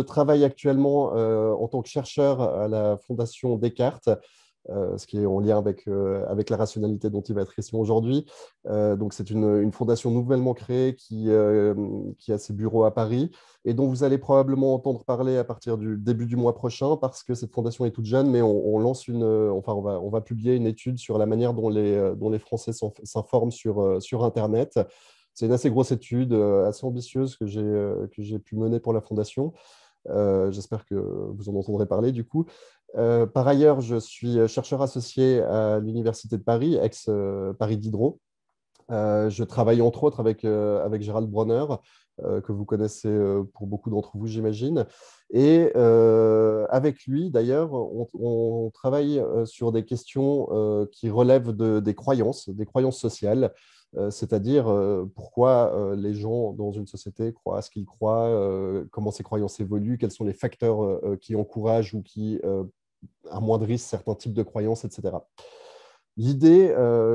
je travaille actuellement euh, en tant que chercheur à la Fondation Descartes. Euh, ce qui est en lien avec, euh, avec la rationalité dont il va être question aujourd'hui. donc, c'est une, une, fondation nouvellement créée qui, qui a ses bureaux à Paris et dont vous allez probablement entendre parler à partir du début du mois prochain parce que cette fondation est toute jeune, mais on, lance une, enfin, on va, on va publier une étude sur la manière dont les, dont les Français s'informent sur, sur Internet. C'est une assez grosse étude, assez ambitieuse que j'ai pu mener pour la fondation. Euh, j'espère que vous en entendrez parler du coup. Euh, par ailleurs, je suis chercheur associé à l'Université de Paris, ex-Paris Diderot. Euh, je travaille entre autres avec, avec Gérald Bronner, que vous connaissez pour beaucoup d'entre vous, j'imagine. Et avec lui, d'ailleurs, on, travaille sur des questions qui relèvent de, des croyances, des croyances sociales, euh, c'est-à-dire euh, pourquoi euh, les gens dans une société croient à ce qu'ils croient, comment ces croyances évoluent, quels sont les facteurs qui encouragent ou qui amoindrissent certains types de croyances, etc. L'idée,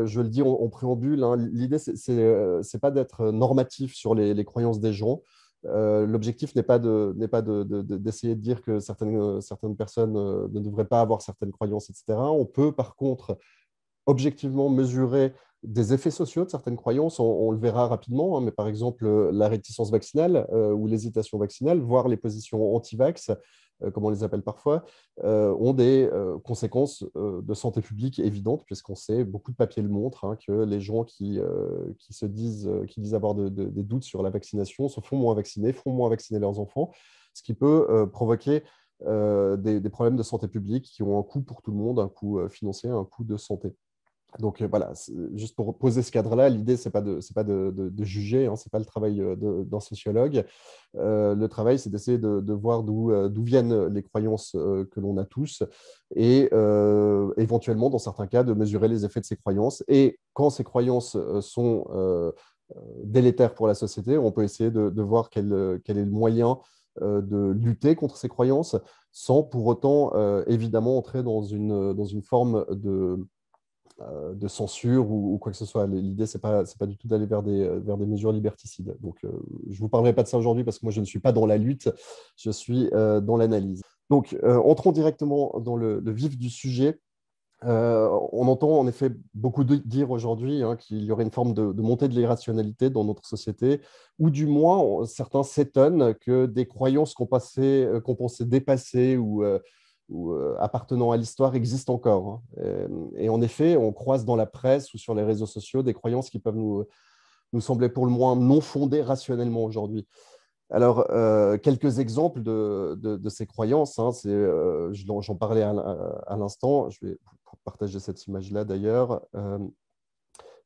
je le dis en, préambule, hein, l'idée, ce n'est pas d'être normatif sur les, croyances des gens. L'objectif n'est pas d'essayer de, dire que certaines, personnes ne devraient pas avoir certaines croyances, etc. On peut par contre objectivement mesurer des effets sociaux de certaines croyances. On, le verra rapidement, hein, mais par exemple euh, la réticence vaccinale euh, ou l'hésitation vaccinale, voire les positions anti-vax, euh, comme on les appelle parfois, ont des conséquences de santé publique évidentes, puisqu'on sait, beaucoup de papiers le montrent, hein, que les gens qui, qui se disent, qui disent avoir des doutes sur la vaccination se font moins vacciner, font moins vacciner leurs enfants, ce qui peut provoquer des, problèmes de santé publique qui ont un coût pour tout le monde, un coût financier, un coût de santé. Donc euh, voilà, euh, juste pour poser ce cadre-là, l'idée, ce n'est pas, de, pas de, juger, hein, ce n'est pas le travail euh, d'un sociologue. le travail, c'est d'essayer de, voir d'où viennent les croyances que l'on a tous et éventuellement, dans certains cas, de mesurer les effets de ces croyances. Et quand ces croyances sont délétères pour la société, on peut essayer de, voir quel, quel, est le moyen de lutter contre ces croyances sans pour autant, évidemment, entrer dans une, dans une forme de euh, de censure ou, quoi que ce soit. L'idée, c'est pas, c'est pas du tout d'aller vers des, euh, vers des mesures liberticides. Donc, euh, je vous parlerai pas de ça aujourd'hui parce que moi, je ne suis pas dans la lutte, je suis dans l'analyse. Donc, entrons directement dans le, vif du sujet. on entend en effet beaucoup dire aujourd'hui hein, qu'il y aurait une forme de, montée de l'irrationalité dans notre société, ou du moins certains s'étonnent que des croyances qu'on, passait, qu'on pensait dépasser ou ou euh, appartenant à l'histoire existent encore. Hein. Euh, et, en effet, on croise dans la presse ou sur les réseaux sociaux des croyances qui peuvent nous, nous sembler pour le moins non fondées rationnellement aujourd'hui. Alors, euh, quelques exemples de, de, ces croyances. Hein, J'en parlais à l'instant. Je vais partager cette image-là d'ailleurs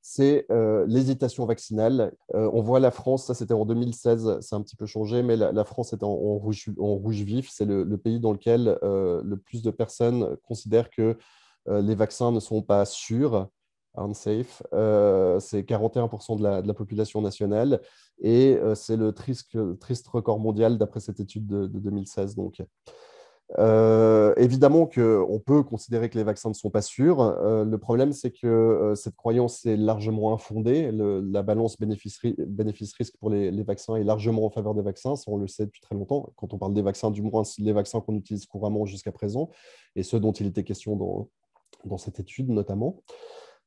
c'est euh, l'hésitation vaccinale. Euh, on voit la France, ça c'était en 2016, c'est un petit peu changé, mais la, France est en, rouge, vif. C'est le, pays dans lequel euh, le plus de personnes considèrent que les vaccins ne sont pas sûrs, unsafe. c'est 41% de la, population nationale et c'est le triste, record mondial d'après cette étude de, de 2016. Donc. Euh, évidemment qu'on peut considérer que les vaccins ne sont pas sûrs. Euh, le problème, c'est que euh, cette croyance est largement infondée. la balance bénéfice-risque pour les, vaccins est largement en faveur des vaccins. on le sait depuis très longtemps. Quand on parle des vaccins, du moins les vaccins qu'on utilise couramment jusqu'à présent, et ceux dont il était question dans, dans cette étude notamment.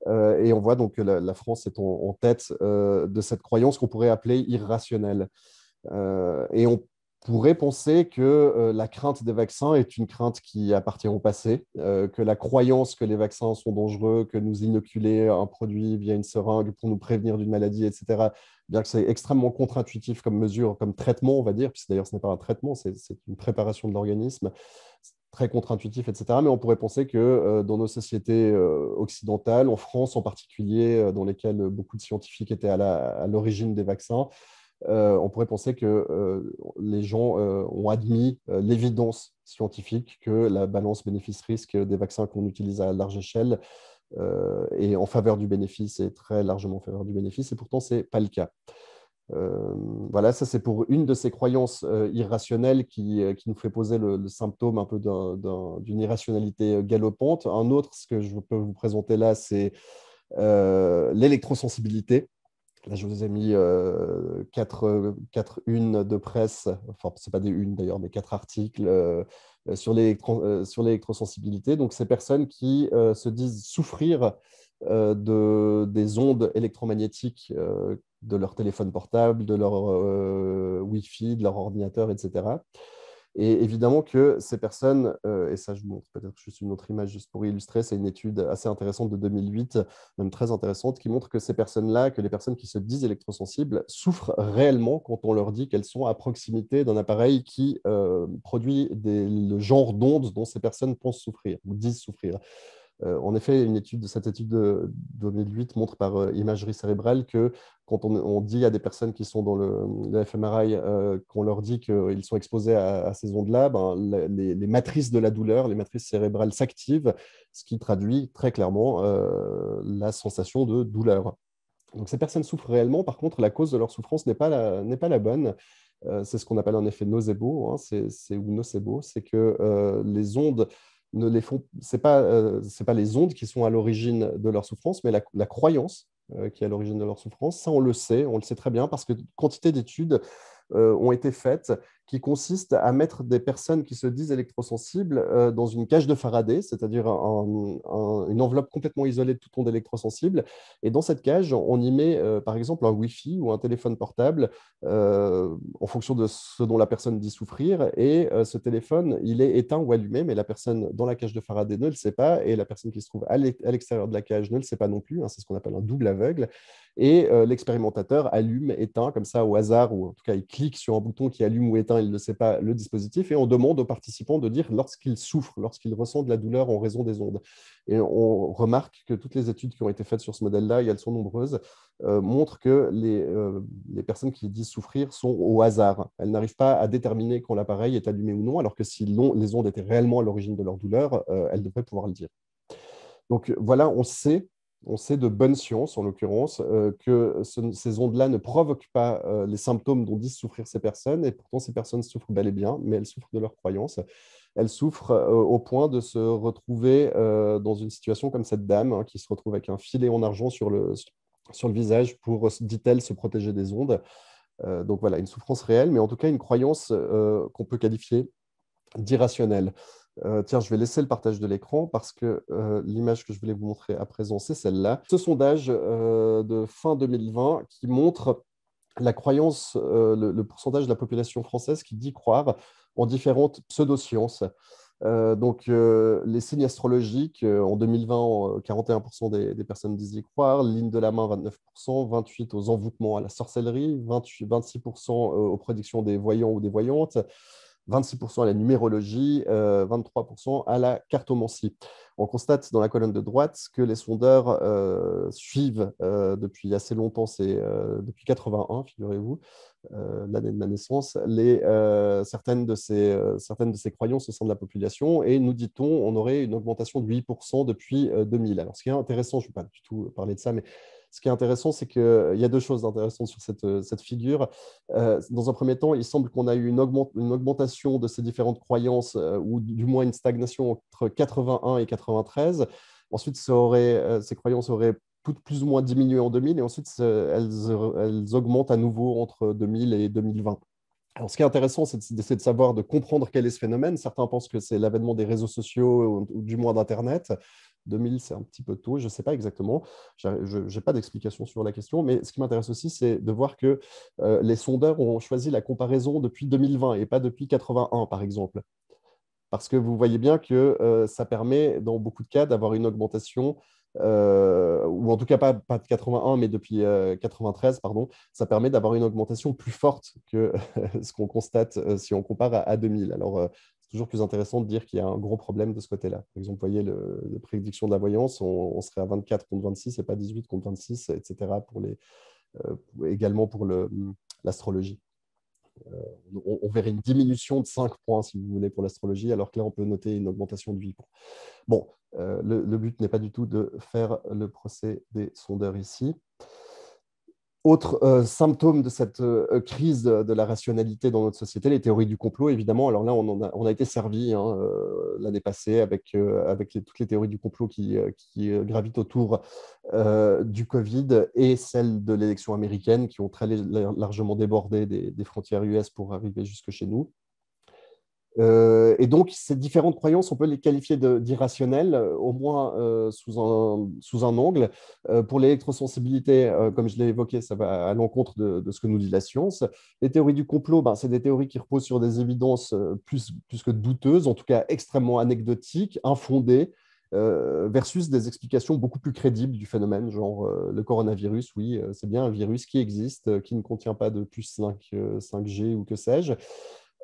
et on voit donc que la, France est en, en tête de cette croyance qu'on pourrait appeler irrationnelle. et on pourrait penser que euh, la crainte des vaccins est une crainte qui appartient au passé, euh, que la croyance que les vaccins sont dangereux, que nous inoculer un produit via une seringue pour nous prévenir d'une maladie, etc., bien que c'est extrêmement contre-intuitif comme mesure, comme traitement, on va dire, puisque d'ailleurs ce n'est pas un traitement, c'est une préparation de l'organisme, très contre-intuitif, etc., mais on pourrait penser que euh, dans nos sociétés occidentales, en France en particulier, dans lesquelles beaucoup de scientifiques étaient à l'origine des vaccins, euh, on pourrait penser que euh, les gens euh, ont admis l'évidence scientifique que la balance bénéfice-risque des vaccins qu'on utilise à large échelle est en faveur du bénéfice et très largement en faveur du bénéfice, et pourtant ce n'est pas le cas. voilà, ça c'est pour une de ces croyances irrationnelles qui, nous fait poser le, symptôme un peu d'une irrationalité galopante. Un autre, ce que je peux vous présenter là, c'est l'électrosensibilité Là, je vous ai mis euh, quatre, unes de presse, enfin, ce pas des unes d'ailleurs, mais quatre articles euh, euh, sur l'électrosensibilité. Donc, ces personnes qui se disent souffrir de, des ondes électromagnétiques de leur téléphone portable, de leur Wi-Fi, de leur ordinateur, etc. Et évidemment que ces personnes, euh, et ça je vous montre peut-être juste une autre image juste pour illustrer, c'est une étude assez intéressante de 2008, même très intéressante, qui montre que ces personnes-là, que les personnes qui se disent électrosensibles, souffrent réellement quand on leur dit qu'elles sont à proximité d'un appareil qui euh, produit le genre d'ondes dont ces personnes pensent souffrir ou disent souffrir. Euh, en effet, une étude, cette étude de 2008 montre par euh, imagerie cérébrale que quand on, dit à des personnes qui sont dans le, fMRI euh, qu'on leur dit qu'ils sont exposés à, ces ondes-là, ben, les, matrices de la douleur, les matrices cérébrales s'activent, ce qui traduit très clairement la sensation de douleur. Donc ces personnes souffrent réellement, par contre la cause de leur souffrance n'est pas la, bonne. c'est ce qu'on appelle en effet nocebo, hein, c'est, ou nocebo, c'est que les ondes ne les c'est pas, euh, c'est pas les ondes qui sont à l'origine de leur souffrance, mais la, croyance euh, qui est à l'origine de leur souffrance. Ça, on le sait, on le sait très bien parce que quantité d'études euh, ont été faites qui consiste à mettre des personnes qui se disent électrosensibles euh, dans une cage de Faraday, c'est-à-dire une enveloppe complètement isolée de tout onde électrosensible. Et dans cette cage, on y met euh, par exemple un Wi-Fi ou un téléphone portable euh, en fonction de ce dont la personne dit souffrir. Et ce téléphone, il est éteint ou allumé, mais la personne dans la cage de Faraday ne le sait pas, et la personne qui se trouve à l'extérieur de la cage ne le sait pas non plus. Hein, c'est ce qu'on appelle un double aveugle. Et l'expérimentateur allume, éteint, comme ça au hasard, ou en tout cas il clique sur un bouton qui allume ou éteint elle ne sait pas le dispositif, et on demande aux participants de dire lorsqu'ils souffrent, lorsqu'ils ressentent de la douleur en raison des ondes. Et on remarque que toutes les études qui ont été faites sur ce modèle-là, et elles sont nombreuses, euh, montrent que les, euh, les, personnes qui disent souffrir sont au hasard. Elles n'arrivent pas à déterminer quand l'appareil est allumé ou non, alors que si les ondes étaient réellement à l'origine de leur douleur, euh, elles devraient pouvoir le dire. Donc voilà, on sait on sait de bonne science, en l'occurrence, euh, que ces ondes-là ne provoquent pas euh, les symptômes dont disent souffrir ces personnes, et pourtant ces personnes souffrent bel et bien, mais elles souffrent de leur croyances. Elles souffrent euh, au point de se retrouver dans une situation comme cette dame, hein, qui se retrouve avec un filet en argent sur le, sur le visage pour, dit-elle, se protéger des ondes. donc voilà, une souffrance réelle, mais en tout cas une croyance qu'on peut qualifier d'irrationnelle. Euh, tiens, je vais laisser le partage de l'écran parce que euh, l'image que je voulais vous montrer à présent, c'est celle-là. Ce sondage euh, de fin 2020 qui montre la croyance, le, pourcentage de la population française qui dit croire en différentes pseudosciences. donc, les signes astrologiques, en 2020, 41% des, personnes disent y croire, ligne de la main, 29%, 28% aux envoûtements à la sorcellerie, 26% aux prédictions des voyants ou des voyantes, 26% à la numérologie, 23% euh, à la cartomancie. On constate dans la colonne de droite que les sondeurs euh, suivent euh, depuis assez longtemps, c'est depuis 81, figurez-vous, l'année de ma naissance, les, certaines, de ces, certaines de ces croyances au sein de la population. Et nous dit-on, on aurait une augmentation de 8% depuis 2000. Alors, ce qui est intéressant, je ne vais pas du tout parler de ça, mais ce qui est intéressant, c'est qu'il euh, y a deux choses intéressantes sur cette, euh, cette figure. Euh, dans un premier temps, il semble qu'on a eu une, augmentation de ces différentes croyances, ou du moins une stagnation entre 81 et 93. Ensuite, ces croyances auraient plus ou moins diminué en 2000, et ensuite, elles, augmentent à nouveau entre 2000 et 2020. Alors, ce qui est intéressant, c'est de savoir, de comprendre quel est ce phénomène. Certains pensent que c'est l'avènement des réseaux sociaux ou, du moins d'Internet. 2000, c'est un petit peu tôt, je ne sais pas exactement, je n'ai pas d'explication sur la question, mais ce qui m'intéresse aussi, c'est de voir que euh, les sondeurs ont choisi la comparaison depuis 2020 et pas depuis 81, par exemple. Parce que vous voyez bien que euh, ça permet, dans beaucoup de cas, d'avoir une augmentation euh, ou en tout cas pas, de 81, mais depuis 93, pardon, ça permet d'avoir une augmentation plus forte que ce qu'on constate si on compare à, à 2000. Alors, toujours plus intéressant de dire qu'il y a un gros problème de ce côté-là. Par exemple, vous voyez, le, prédiction de la voyance, on, serait à 24 contre 26 et pas 18 contre 26, etc., pour les, euh, également pour l'astrologie. Euh, on, verrait une diminution de 5 points, si vous voulez, pour l'astrologie, alors que là, on peut noter une augmentation de 8 points. Bon, euh, le, but n'est pas du tout de faire le procès des sondeurs ici. Autre euh, symptôme de cette euh, crise de, la rationalité dans notre société, les théories du complot, évidemment. Alors là, on, a, été servi hein, euh, l'année passée avec, toutes les théories du complot qui, gravitent autour du Covid et celles de l'élection américaine qui ont très largement débordé des frontières US pour arriver jusque chez nous. Euh, et donc, ces différentes croyances, on peut les qualifier d'irrationnelles, euh, au moins euh, sous, un, sous, un, angle. pour l'électrosensibilité, comme je l'ai évoqué, ça va à l'encontre de, ce que nous dit la science. Les théories du complot, ben, c'est des théories qui reposent sur des évidences plus, plus, que douteuses, en tout cas extrêmement anecdotiques, infondées, versus des explications beaucoup plus crédibles du phénomène, genre le coronavirus, oui, c'est bien un virus qui existe, qui ne contient pas de plus 5, 5G ou que sais-je.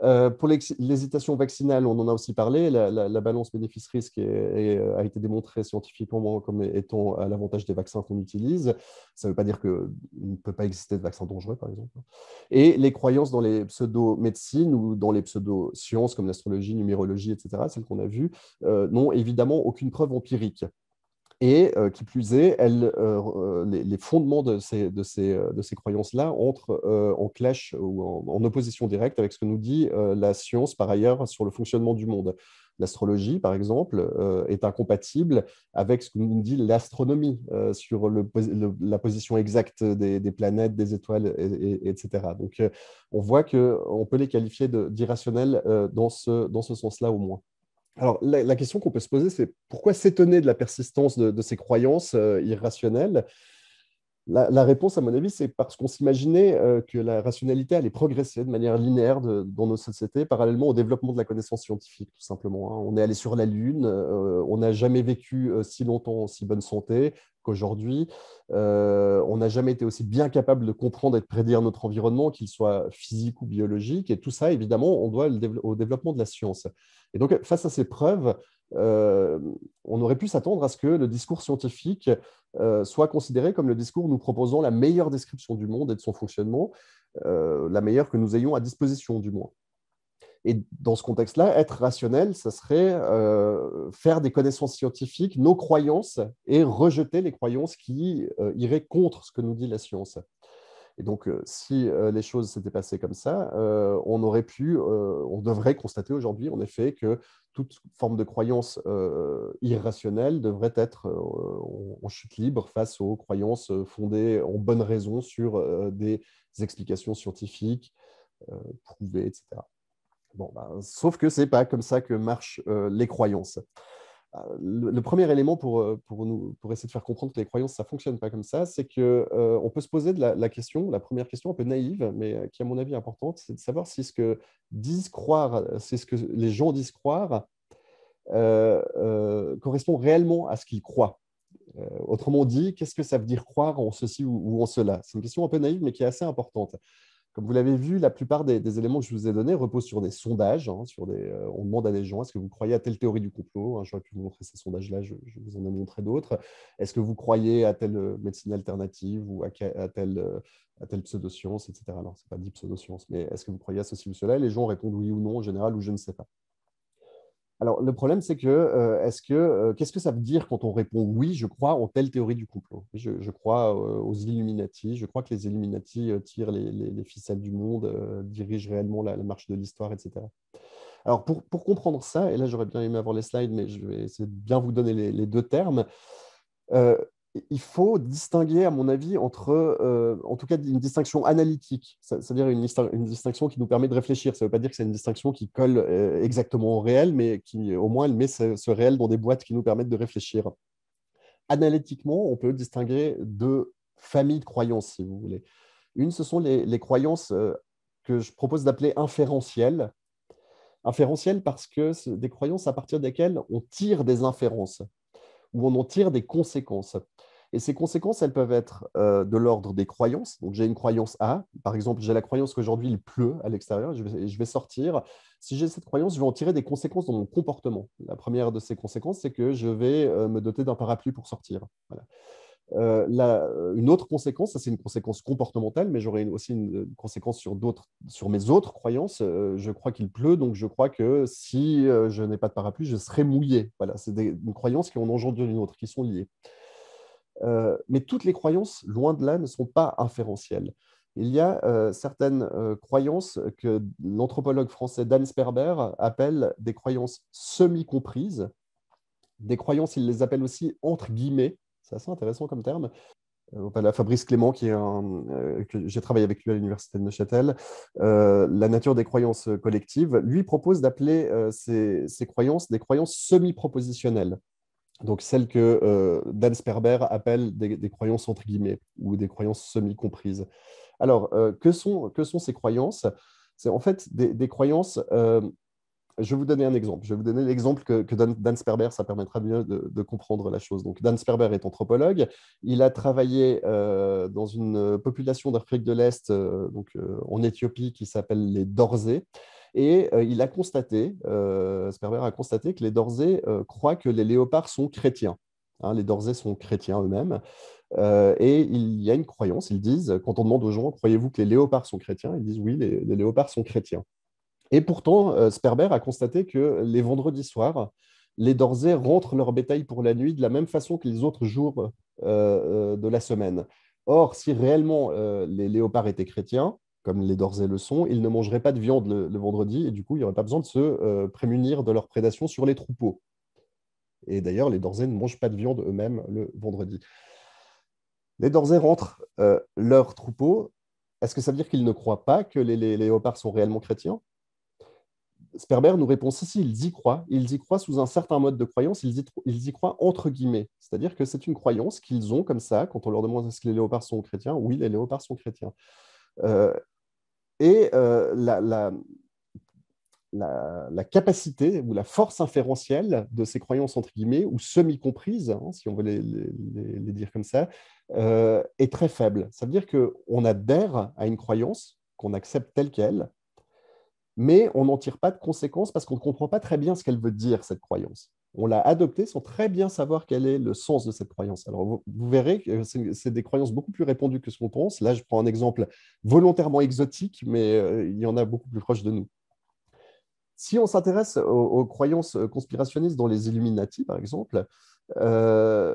Euh, pour l'hésitation vaccinale, on en a aussi parlé. La, balance bénéfice-risque euh, a été démontrée scientifiquement comme étant à l'avantage des vaccins qu'on utilise. Ça ne veut pas dire qu'il ne peut pas exister de vaccins dangereux, par exemple. Hein. Et les croyances dans les pseudo-médecines ou dans les pseudo-sciences comme l'astrologie, numérologie, etc., celles qu'on a vues, euh, n'ont évidemment aucune preuve empirique. Et euh, qui plus est, elle, euh, euh, les, fondements de ces, de ces, de ces croyances-là entrent en clash ou en, opposition directe avec ce que nous dit la science par ailleurs sur le fonctionnement du monde. L'astrologie, par exemple, est incompatible avec ce que nous dit l'astronomie sur le, la position exacte des, planètes, des étoiles, et, etc. Donc, on voit qu'on peut les qualifier d'irrationnels dans ce, dans ce sens-là au moins. Alors, la, question qu'on peut se poser, c'est pourquoi s'étonner de la persistance de, ces croyances euh, irrationnelles la, réponse, à mon avis, c'est parce qu'on s'imaginait euh, que la rationalité allait progresser de manière linéaire dans nos sociétés, parallèlement au développement de la connaissance scientifique, tout simplement. Hein. On est allé sur la Lune, euh, on n'a jamais vécu euh, si longtemps en si bonne santé qu'aujourd'hui, on n'a jamais été aussi bien capable de comprendre et de prédire notre environnement, qu'il soit physique ou biologique, et tout ça, évidemment, on doit au développement de la science. Et donc, face à ces preuves, euh, on aurait pu s'attendre à ce que le discours scientifique euh, soit considéré comme le discours nous proposant la meilleure description du monde et de son fonctionnement, euh, la meilleure que nous ayons à disposition du moins. Et dans ce contexte-là, être rationnel, ça serait faire des connaissances scientifiques nos croyances et rejeter les croyances qui iraient contre ce que nous dit la science. Et donc, euh, si euh, les choses s'étaient passées comme ça, euh, on aurait pu, on devrait constater aujourd'hui, en effet, que toute forme de croyance irrationnelle devrait être en, chute libre face aux croyances fondées en bonne raison sur des explications scientifiques prouvées, etc. Bon, ben, sauf que ce n'est pas comme ça que marchent les croyances. Ah, le, premier élément pour, euh, pour, nous, pour essayer de faire comprendre que les croyances, ça ne fonctionne pas comme ça, c'est qu'on euh, peut se poser de la, question, la première question un peu naïve, mais euh, qui, à mon avis, est importante, c'est de savoir si ce que disent croire, c'est ce que les gens disent croire, correspond réellement à ce qu'ils croient. autrement dit, qu'est-ce que ça veut dire croire en ceci ou en cela C'est une question un peu naïve, mais qui est assez importante. Comme vous l'avez vu, la plupart des, éléments que je vous ai donnés reposent sur des sondages. Hein, euh, on demande à des gens est-ce que vous croyez à telle théorie du complot hein, J'aurais pu vous montrer ces sondages-là, je, vous en ai montré d'autres. Est-ce que vous croyez à telle euh, médecine alternative ou à, telle, euh, à telle pseudoscience, etc. Alors, ce n'est pas dit pseudoscience, mais est-ce que vous croyez à ceci ou cela Les gens répondent oui ou non en général ou je ne sais pas. Alors, le problème, c'est que, euh, est-ce que, euh, qu'est-ce que ça veut dire quand on répond oui, je crois en telle théorie du complot je, crois euh, aux Illuminati, je crois que les Illuminati tirent les, ficelles du monde, dirigent réellement la, marche de l'histoire, etc. Alors, pour, comprendre ça, et là, j'aurais bien aimé avoir les slides, mais je vais essayer de bien vous donner les deux termes il faut distinguer, à mon avis, entre, euh, en tout cas, une distinction analytique, c'est-à-dire une, distinction qui nous permet de réfléchir. Ça ne veut pas dire que c'est une distinction qui colle euh, exactement au réel, mais qui, au moins, elle met ce, réel dans des boîtes qui nous permettent de réfléchir. Analytiquement, on peut distinguer deux familles de croyances, si vous voulez. Une, ce sont les, croyances euh, que je propose d'appeler inférentielles. Inférentielles parce que c'est des croyances à partir desquelles on tire des inférences, ou on en tire des conséquences. Et ces conséquences, elles peuvent être euh, de l'ordre des croyances. Donc, j'ai une croyance A. Par exemple, j'ai la croyance qu'aujourd'hui, il pleut à l'extérieur. Je vais, je vais sortir. Si j'ai cette croyance, je vais en tirer des conséquences dans mon comportement. La première de ces conséquences, c'est que je vais euh, me doter d'un parapluie pour sortir. Euh, une autre conséquence, ça c'est une conséquence comportementale, mais j'aurai aussi une conséquence sur, sur mes autres croyances. je crois qu'il pleut, donc je crois que si je n'ai pas de parapluie, je serai mouillé. Voilà, c'est des croyances qui en engendre une autre, qui sont liées. Euh, mais toutes les croyances, loin de là, ne sont pas inférentielles. Il y a euh, certaines euh, croyances que l'anthropologue français Dan Sperber appelle des croyances semi-comprises, des croyances, il les appelle aussi entre guillemets, c'est assez intéressant comme terme. Fabrice Clément, que j'ai travaillé avec lui à l'université de Neuchâtel, La nature des croyances collectives, lui propose d'appeler ces, croyances des croyances semi-propositionnelles donc celles que euh, Dan Sperber appelle des, croyances entre guillemets ou des croyances semi-comprises. Alors, euh, que, sont, ces croyances C'est en fait des, croyances... Euh, je vais vous donner un exemple. Je vais vous donner l'exemple que, que, Dan, Sperber, ça permettra mieux de, comprendre la chose. Donc, Dan Sperber est anthropologue. Il a travaillé dans une population d'Afrique de l'Est, donc en Éthiopie, qui s'appelle les Dorsés. Et euh, il a constaté, euh, Sperber a constaté que les Dorsais euh, croient que les léopards sont chrétiens. Hein, les Dorsais sont chrétiens eux-mêmes. et il y a une croyance, ils disent, quand on demande aux gens, croyez-vous que les léopards sont chrétiens Ils disent oui, les, léopards sont chrétiens. Et pourtant, Sperber a constaté que les vendredis soirs, les Dorsais rentrent leur bétail pour la nuit de la même façon que les autres jours de la semaine. Or, si réellement les léopards étaient chrétiens, comme les et le sont, ils ne mangeraient pas de viande le, vendredi et du coup, il n'y aurait pas besoin de se euh, prémunir de leur prédation sur les troupeaux. Et d'ailleurs, les dorsais ne mangent pas de viande eux-mêmes le vendredi. Les dorsais rentrent euh, leurs leur troupeau. Est-ce que ça veut dire qu'ils ne croient pas que les, léopards sont réellement chrétiens Sperber nous répond si, si, ils y croient. Ils y croient sous un certain mode de croyance, ils y, croient entre guillemets. C'est-à-dire que c'est une croyance qu'ils ont comme ça, quand on leur demande est-ce que les léopards sont chrétiens Oui, les léopards sont chrétiens. Euh, et euh, la, capacité ou la force inférentielle de ces croyances, entre guillemets, ou semi-comprises, hein, si on veut les, dire comme ça, euh, est très faible. Ça veut dire qu'on adhère à une croyance qu'on accepte telle qu'elle, mais on n'en tire pas de conséquences parce qu'on ne comprend pas très bien ce qu'elle veut dire, cette croyance on l'a adopté sans très bien savoir quel est le sens de cette croyance. Alors, vous, verrez que c'est des croyances beaucoup plus répandues que ce qu'on pense. Là, je prends un exemple volontairement exotique, mais euh, il y en a beaucoup plus proche de nous. Si on s'intéresse aux, croyances conspirationnistes dans les Illuminati, par exemple, euh,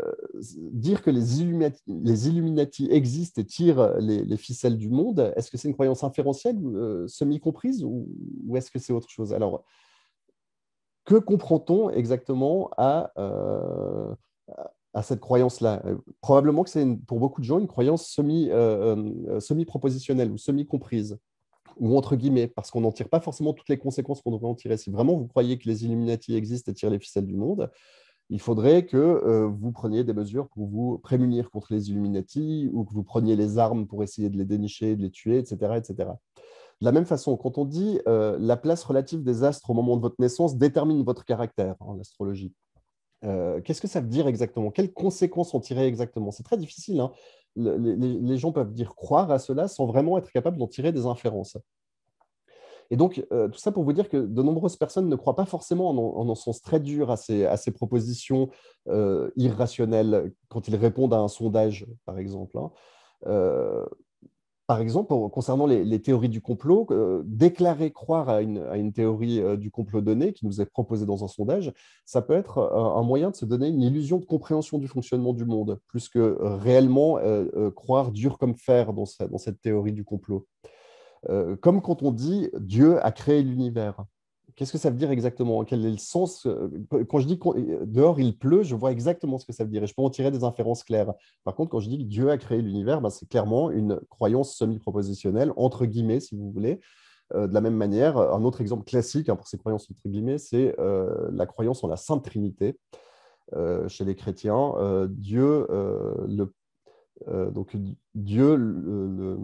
dire que les Illuminati, existent et tirent les, ficelles du monde, est-ce que c'est une croyance inférentielle, euh, semi-comprise, ou, ou est-ce que c'est autre chose Alors, que comprend-on exactement à, euh, à cette croyance-là Probablement que c'est pour beaucoup de gens une croyance euh, euh, semi-propositionnelle ou semi-comprise ou entre guillemets, parce qu'on n'en tire pas forcément toutes les conséquences qu'on devrait en tirer. Si vraiment vous croyez que les Illuminati existent et tirent les ficelles du monde, il faudrait que vous preniez des mesures pour vous prémunir contre les Illuminati ou que vous preniez les armes pour essayer de les dénicher, de les tuer, etc. etc. De la même façon, quand on dit euh, la place relative des astres au moment de votre naissance détermine votre caractère en astrologie, euh, qu'est-ce que ça veut dire exactement Quelles conséquences en tirer exactement C'est très difficile. Hein. les, gens peuvent dire croire à cela sans vraiment être capable d'en tirer des inférences. Et donc, euh, tout ça pour vous dire que de nombreuses personnes ne croient pas forcément en, un sens très dur à ces, à ces propositions irrationnelles quand ils répondent à un sondage, par exemple. Hein par exemple, concernant les, théories du complot, euh, déclarer croire à une, théorie euh, du complot donnée qui nous est proposée dans un sondage, ça peut être euh, un moyen de se donner une illusion de compréhension du fonctionnement du monde, plus que réellement croire dur comme fer dans cette théorie du complot. comme quand on dit Dieu a créé l'univers. Qu'est-ce que ça veut dire exactement Quel est le sens euh, Quand je dis dehors il pleut, je vois exactement ce que ça veut dire et je peux en tirer des inférences claires. Par contre, quand je dis que Dieu a créé l'univers, ben, c'est clairement une croyance semi-propositionnelle, entre guillemets, si vous voulez. Euh, de la même manière, un autre exemple classique hein, pour ces croyances entre guillemets, c'est euh, la croyance en la Sainte Trinité chez les chrétiens. Dieu, donc Dieu,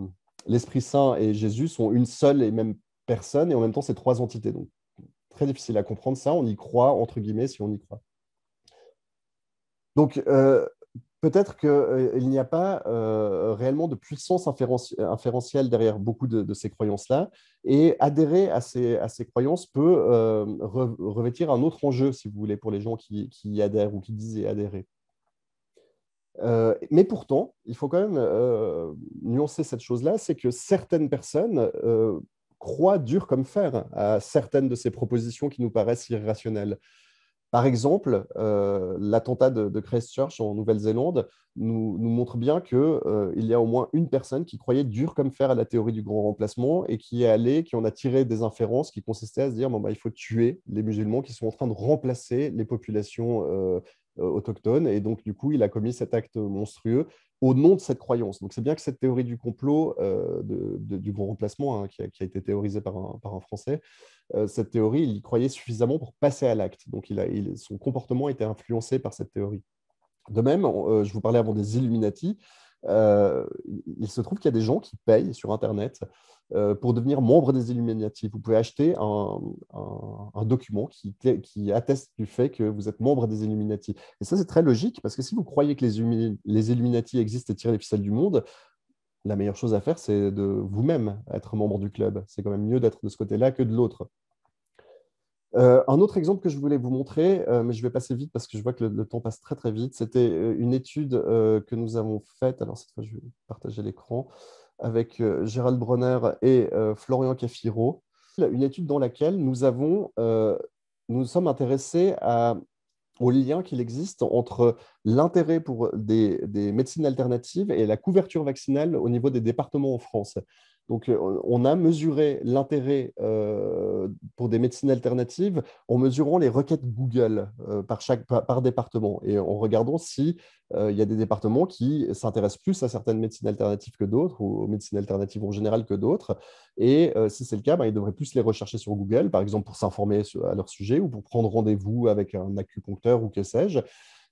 l'Esprit Saint et Jésus sont une seule et même personne et en même temps ces trois entités. Donc très difficile à comprendre ça. On y croit, entre guillemets, si on y croit. Donc, euh, peut-être qu'il euh, n'y a pas euh, réellement de puissance inférentielle derrière beaucoup de, ces croyances-là. Et adhérer à ces, à ces croyances peut revêtir un autre enjeu, si vous voulez, pour les gens qui, y adhèrent ou qui disent adhérer. mais pourtant, il faut quand même nuancer cette chose-là, c'est que certaines personnes croit dur comme fer à certaines de ces propositions qui nous paraissent irrationnelles. Par exemple, euh, l'attentat de, Christchurch en Nouvelle-Zélande nous, montre bien qu'il euh, y a au moins une personne qui croyait dur comme fer à la théorie du grand remplacement et qui est qui en a tiré des inférences qui consistaient à se dire bon, bah, il faut tuer les musulmans qui sont en train de remplacer les populations euh, autochtones. Et donc, du coup, il a commis cet acte monstrueux au nom de cette croyance. Donc c'est bien que cette théorie du complot, euh, du grand remplacement, hein, qui, a, été théorisée par un, Français, euh, cette théorie, il y croyait suffisamment pour passer à l'acte. Donc son comportement était influencé par cette théorie. De même, euh, je vous parlais avant des Illuminati. Euh, il se trouve qu'il y a des gens qui payent sur Internet euh, pour devenir membre des Illuminati. Vous pouvez acheter un, document qui, atteste du fait que vous êtes membre des Illuminati. Et ça, c'est très logique, parce que si vous croyez que les, les Illuminati existent et tirent les ficelles du monde, la meilleure chose à faire, c'est de vous-même être membre du club. C'est quand même mieux d'être de ce côté-là que de l'autre. Euh, un autre exemple que je voulais vous montrer, euh, mais je vais passer vite parce que je vois que le, temps passe très très vite, c'était euh, une étude que nous avons faite, alors cette fois je vais partager l'écran, avec Gérald Bronner et Florian Cafiro, une étude dans laquelle nous nous sommes intéressés au lien qu'il existe entre l'intérêt pour des, médecines alternatives et la couverture vaccinale au niveau des départements en France. Donc, euh, on a mesuré l'intérêt euh, pour des médecines alternatives en mesurant les requêtes Google euh, par, département et en regardant s'il il y a des départements qui s'intéressent plus à certaines médecines alternatives que d'autres ou aux médecines alternatives en général que d'autres. Et si c'est le cas, bah, ils devraient plus les rechercher sur Google, par exemple pour s'informer à leur sujet ou pour prendre rendez-vous avec un acupuncteur ou que sais-je.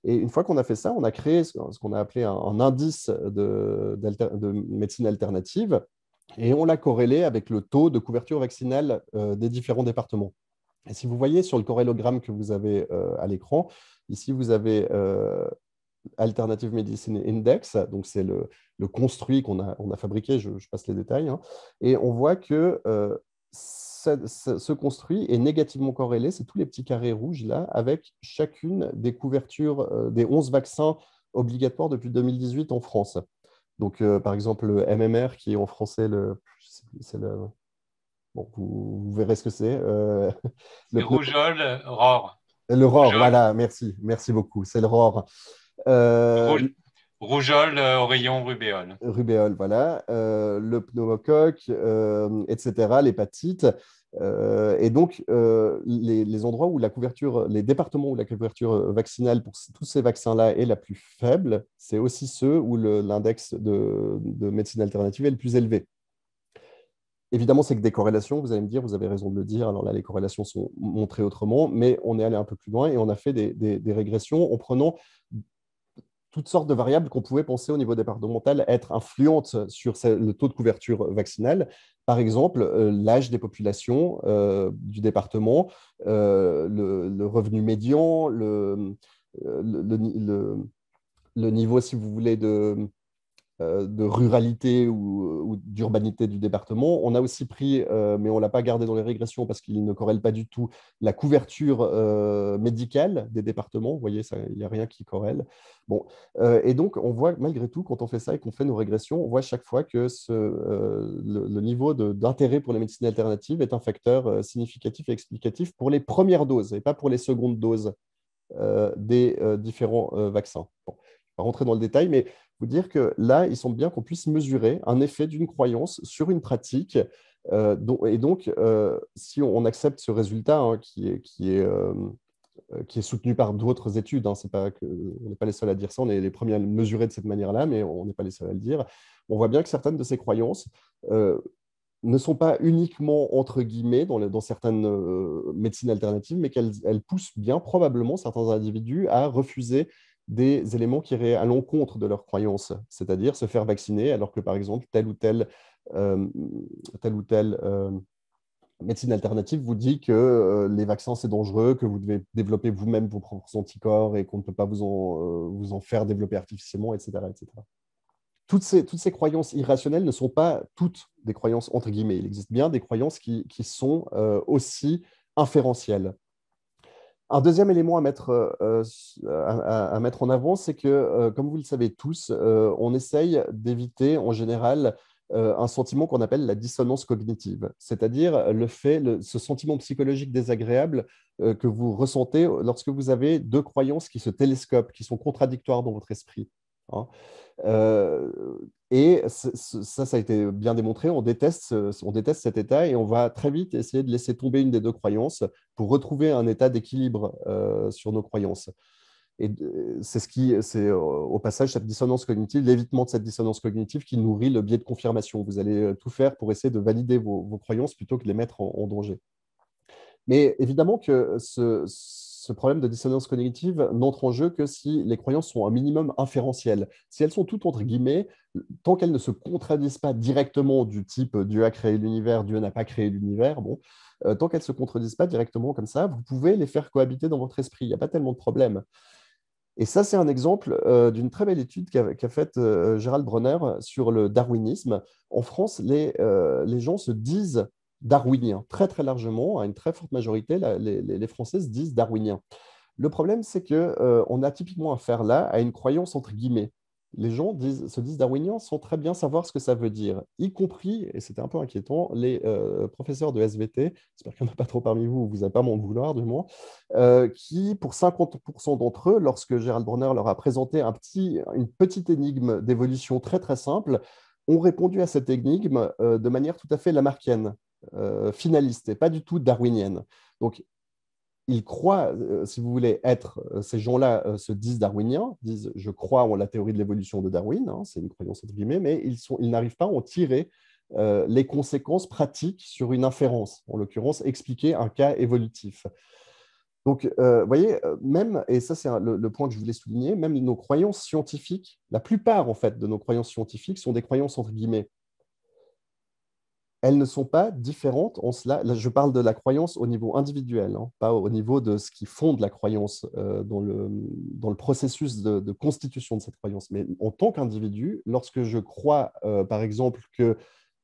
Et une fois qu'on a fait ça, on a créé ce qu'on a appelé un, indice de médecine alternative et on l'a corrélé avec le taux de couverture vaccinale euh, des différents départements. Et si vous voyez sur le corrélogramme que vous avez euh, à l'écran, ici vous avez euh, Alternative Medicine Index, donc c'est le, construit qu'on a, fabriqué, je, passe les détails, hein. et on voit que ce, ce, construit est négativement corrélé, c'est tous les petits carrés rouges là, avec chacune des couvertures des 11 vaccins obligatoires depuis 2018 en France. Donc, euh, par exemple, le MMR, qui est en français le. Bon, vous, verrez ce que c'est. Euh, le rougeole, ROR. Le ROR, voilà, merci. Merci beaucoup. C'est le ROR. Euh... Rougeole, euh, oreillon, rubéole. Rubéole, voilà. le pneumocoque, etc., l'hépatite. Euh, et donc, euh, les, endroits où la couverture, les départements où la couverture vaccinale pour tous ces vaccins-là est la plus faible, c'est aussi ceux où l'index de, médecine alternative est le plus élevé. Évidemment, c'est que des corrélations, vous allez me dire, vous avez raison de le dire, alors là, les corrélations sont montrées autrement, mais on est allé un peu plus loin et on a fait des régressions en prenant toutes sortes de variables qu'on pouvait penser au niveau départemental être influentes sur le taux de couverture vaccinale. Par exemple, euh, l'âge des populations euh, du département, euh, le, revenu médian, le, niveau, si vous voulez, de, euh, de ruralité ou, d'urbanité du département. On a aussi pris, euh, mais on ne l'a pas gardé dans les régressions parce qu'il ne corrèle pas du tout, la couverture euh, médicale des départements. Vous voyez, il n'y a rien qui corrèle. Bon. et donc, on voit malgré tout, quand on fait ça et qu'on fait nos régressions, on voit chaque fois que le, niveau d'intérêt pour les médecines alternatives est un facteur significatif et explicatif pour les premières doses et pas pour les secondes doses des différents vaccins rentrer dans le détail, mais vous dire que là, il semble bien qu'on puisse mesurer un effet d'une croyance sur une pratique. Euh, et donc, euh, si on accepte ce résultat hein, qui, est, qui, est, euh, qui, est, soutenu par d'autres études, hein, c'est pas que, on n'est pas les seuls à dire ça, on est les premiers à le mesurer de cette manière-là, mais on n'est pas les seuls à le dire, on voit bien que certaines de ces croyances ne sont pas uniquement entre guillemets dans, dans certaines médecines alternatives, mais qu'elles poussent bien probablement certains individus à refuser des éléments qui iraient à l'encontre de leurs croyances, c'est-à-dire se faire vacciner alors que, par exemple, telle ou telle, euh, euh, médecine alternative vous dit que euh, les vaccins, c'est dangereux, que vous devez développer vous-même vos propres anticorps et qu'on ne peut pas vous en, faire développer artificiellement, etc. etc. Toutes ces, toutes ces, croyances irrationnelles ne sont pas toutes des croyances entre guillemets. Il existe bien des croyances qui, sont aussi inférentielles. Un deuxième élément à mettre, euh, euh, à, mettre en avant, c'est que, euh, comme vous le savez tous, on essaye d'éviter en général un sentiment qu'on appelle la dissonance cognitive, c'est-à-dire le fait, ce sentiment psychologique désagréable que vous ressentez lorsque vous avez deux croyances qui se télescopent, qui sont contradictoires dans votre esprit. Hein. Euh, et ça, ça a été bien démontré. On déteste, on déteste cet état et on va très vite essayer de laisser tomber une des deux croyances pour retrouver un état d'équilibre euh, sur nos croyances. Et c'est ce qui, c'est euh, au passage cette dissonance cognitive, l'évitement de cette dissonance cognitive qui nourrit le biais de confirmation. Vous allez tout faire pour essayer de valider vos, croyances plutôt que de les mettre en, danger. Mais évidemment que ce ce problème de dissonance cognitive n'entre en jeu que si les croyances sont un minimum inférentiel. Si elles sont toutes entre guillemets, tant qu'elles ne se contredisent pas directement du type Dieu a créé l'univers, Dieu n'a pas créé l'univers, bon, euh, tant qu'elles ne se contredisent pas directement comme ça, vous pouvez les faire cohabiter dans votre esprit. Il n'y a pas tellement de problème. Et ça, c'est un exemple euh, d'une très belle étude qu'a faite euh, Gérald Bronner sur le darwinisme. En France, les, les gens se disent darwinien. Très, très largement, à une très forte majorité, les, Français se disent darwinien Le problème, c'est qu'on euh, on a typiquement affaire là à une croyance entre guillemets. Les gens se disent darwiniens sans très bien savoir ce que ça veut dire, y compris, et c'était un peu inquiétant, les euh, professeurs de SVT, j'espère qu'il n'y en a pas trop parmi vous, vous n'avez pas mon vouloir du moins, euh, qui, pour 50% d'entre eux, lorsque Gérald Brunner leur a présenté un petit, une petite énigme d'évolution très très simple, ont répondu à cette énigme de manière tout à fait lamarckienne. Euh, finaliste et pas du tout darwinienne. Donc, ils croient, euh, si vous voulez, être, euh, ces gens-là se disent darwiniens, disent je crois en la théorie de l'évolution de Darwin, hein, c'est une croyance entre guillemets, mais ils, sont, ils n'arrivent pas à en tirer les conséquences pratiques sur une inférence, en l'occurrence expliquer un cas évolutif. Donc, vous voyez, même, et ça c'est le, le, point que je voulais souligner, même nos croyances scientifiques, la plupart en fait de nos croyances scientifiques sont des croyances entre guillemets elles ne sont pas différentes en cela. je parle de la croyance au niveau individuel, hein, pas au niveau de ce qui fonde la croyance euh, dans, le, dans, le, processus de, constitution de cette croyance. Mais en tant qu'individu, lorsque je crois, euh, par exemple, que